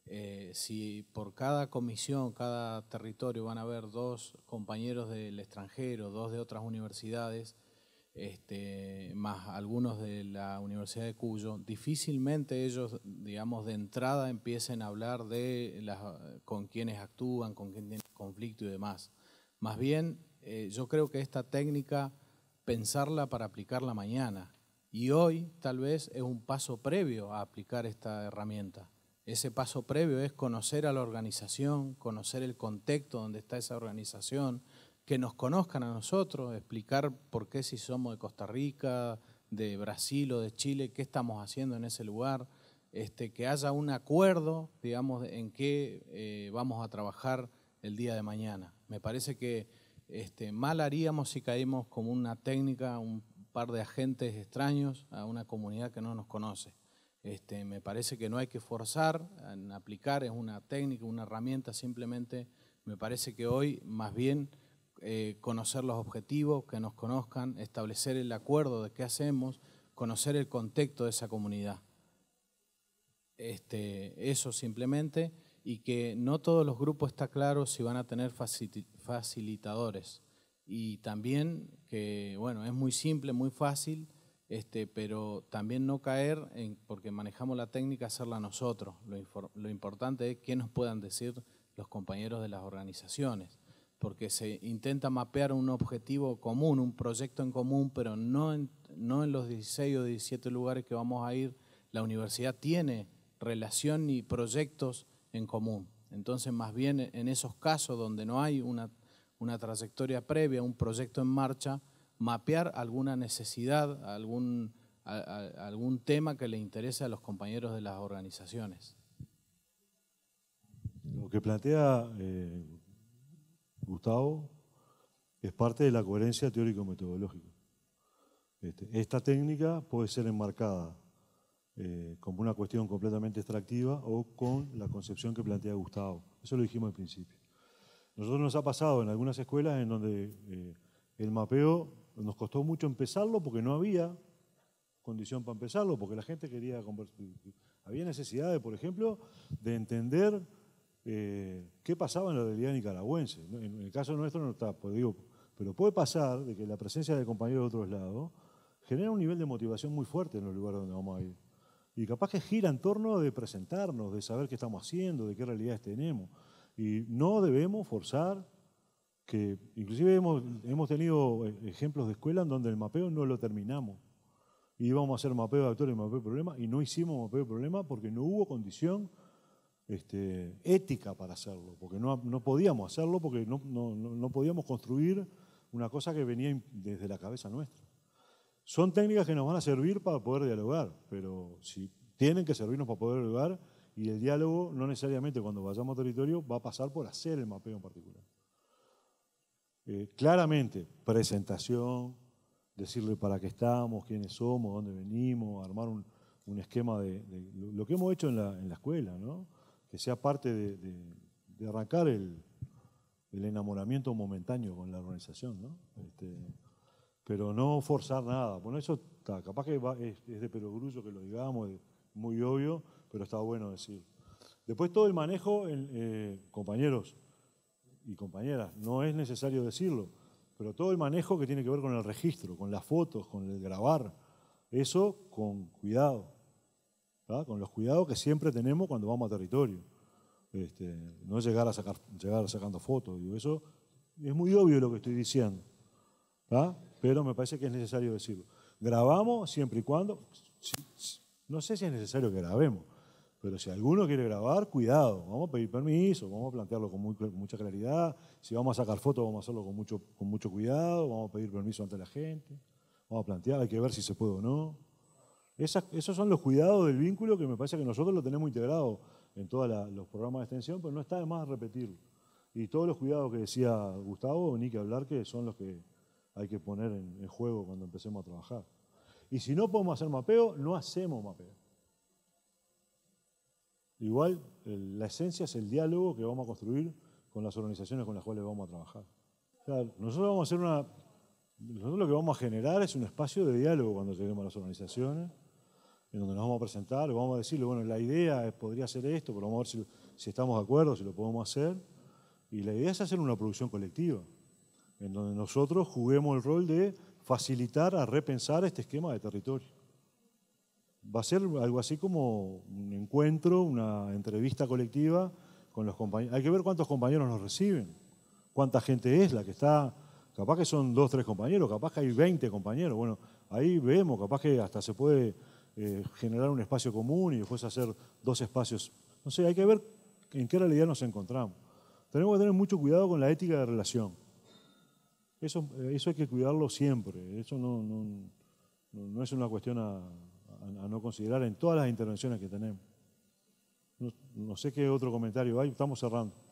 B: eh, si por cada comisión, cada territorio van a haber dos compañeros del extranjero, dos de otras universidades, este, más algunos de la Universidad de Cuyo, difícilmente ellos, digamos, de entrada empiecen a hablar de con quienes actúan, con quién tienen conflicto y demás. Más bien, eh, yo creo que esta técnica, pensarla para aplicarla mañana. Y hoy tal vez es un paso previo a aplicar esta herramienta. Ese paso previo es conocer a la organización, conocer el contexto donde está esa organización, que nos conozcan a nosotros, explicar por qué si somos de Costa Rica, de Brasil o de Chile, qué estamos haciendo en ese lugar, este, que haya un acuerdo, digamos, en qué eh, vamos a trabajar el día de mañana. Me parece que este, mal haríamos si caímos como una técnica, un par de agentes extraños a una comunidad que no nos conoce. Este, me parece que no hay que forzar en aplicar, es una técnica, una herramienta, simplemente me parece que hoy más bien eh, conocer los objetivos, que nos conozcan, establecer el acuerdo de qué hacemos, conocer el contexto de esa comunidad. Este, eso simplemente, y que no todos los grupos está claros si van a tener facilitadores. Y también que, bueno, es muy simple, muy fácil, este, pero también no caer en, porque manejamos la técnica, hacerla nosotros. Lo, lo importante es qué nos puedan decir los compañeros de las organizaciones porque se intenta mapear un objetivo común, un proyecto en común, pero no en, no en los 16 o 17 lugares que vamos a ir. La universidad tiene relación y proyectos en común. Entonces, más bien en esos casos donde no hay una, trayectoria previa, un proyecto en marcha, mapear alguna necesidad, algún, algún tema que le interese a los compañeros de las organizaciones.
A: Lo que plantea eh, Gustavo, es parte de la coherencia teórico-metodológica. Este, esta técnica puede ser enmarcada eh, como una cuestión completamente extractiva o con la concepción que plantea Gustavo. Eso lo dijimos al principio. Nosotros nos ha pasado en algunas escuelas en donde eh, el mapeo nos costó mucho empezarlo porque no había condición para empezarlo, porque la gente quería convertir. Había necesidad, por ejemplo, de entender eh, qué pasaba en la realidad nicaragüense. En, el caso nuestro no está, pues, digo, pero puede pasar de que la presencia de compañeros de otros lados genera un nivel de motivación muy fuerte en los lugares donde vamos a ir. Y capaz que gira en torno de presentarnos, de saber qué estamos haciendo, de qué realidades tenemos. Y no debemos forzar que, inclusive hemos, tenido eh, ejemplos de escuelas en donde el mapeo no lo terminamos. Íbamos a hacer mapeo de actores y mapeo de problemas y no hicimos mapeo de problemas porque no hubo condición este, ética para hacerlo, porque no, podíamos hacerlo, porque no, podíamos construir una cosa que venía desde la cabeza nuestra. Son técnicas que nos van a servir para poder dialogar, pero si tienen que servirnos para poder dialogar, y el diálogo no necesariamente cuando vayamos a territorio va a pasar por hacer el mapeo en particular. Eh, claramente, presentación, decirle para qué estamos, quiénes somos, dónde venimos, armar un, un esquema de, lo que hemos hecho en la, en la escuela, ¿no? que sea parte de, arrancar el, enamoramiento momentáneo con la organización, ¿no? Este, pero no forzar nada. Bueno, eso está, capaz que es, de de perogrullo que lo digamos, muy obvio, pero está bueno decir. Después todo el manejo, eh, compañeros y compañeras, no es necesario decirlo, pero todo el manejo que tiene que ver con el registro, con las fotos, con el grabar, eso con cuidado con los cuidados que siempre tenemos cuando vamos a territorio. Este, no llegar a sacar, llegar sacando fotos. eso es muy obvio lo que estoy diciendo. Pero me parece que es necesario decirlo. Grabamos siempre y cuando. No sé si es necesario que grabemos, pero si alguno quiere grabar, cuidado. Vamos a pedir permiso, vamos a plantearlo con, mucha claridad. Si vamos a sacar fotos, vamos a hacerlo con mucho, con mucho cuidado. Vamos a pedir permiso ante la gente. Vamos a plantear, hay que ver si se puede o no esos son los cuidados del vínculo que me parece que nosotros lo tenemos integrado en todos los programas de extensión, pero no está de más repetirlo. Y todos los cuidados que decía Gustavo, ni que hablar, que son los que hay que poner en, juego cuando empecemos a trabajar. Y si no podemos hacer mapeo, no hacemos mapeo. Igual, la esencia es el diálogo que vamos a construir con las organizaciones con las cuales vamos a trabajar. nosotros Nosotros lo que vamos a generar es un espacio de diálogo cuando lleguemos a las organizaciones en donde nos vamos a presentar, vamos a decirle, bueno, la idea es, podría ser esto, pero vamos a ver si, si, estamos de acuerdo, si lo podemos hacer. Y la idea es hacer una producción colectiva, en donde nosotros juguemos el rol de facilitar a repensar este esquema de territorio. Va a ser algo así como un encuentro, una entrevista colectiva con los compañeros. Hay que ver cuántos compañeros nos reciben, cuánta gente es la que está. Capaz que son dos, tres compañeros, capaz que hay 20 compañeros. Bueno, ahí vemos, capaz que hasta se puede eh, generar un espacio común y después hacer dos espacios. No sé, hay que ver en qué realidad nos encontramos. Tenemos que tener mucho cuidado con la ética de relación. Eso, eh, eso hay que cuidarlo siempre. Eso no, es una cuestión a, no considerar en todas las intervenciones que tenemos. No, no sé qué otro comentario hay, estamos cerrando.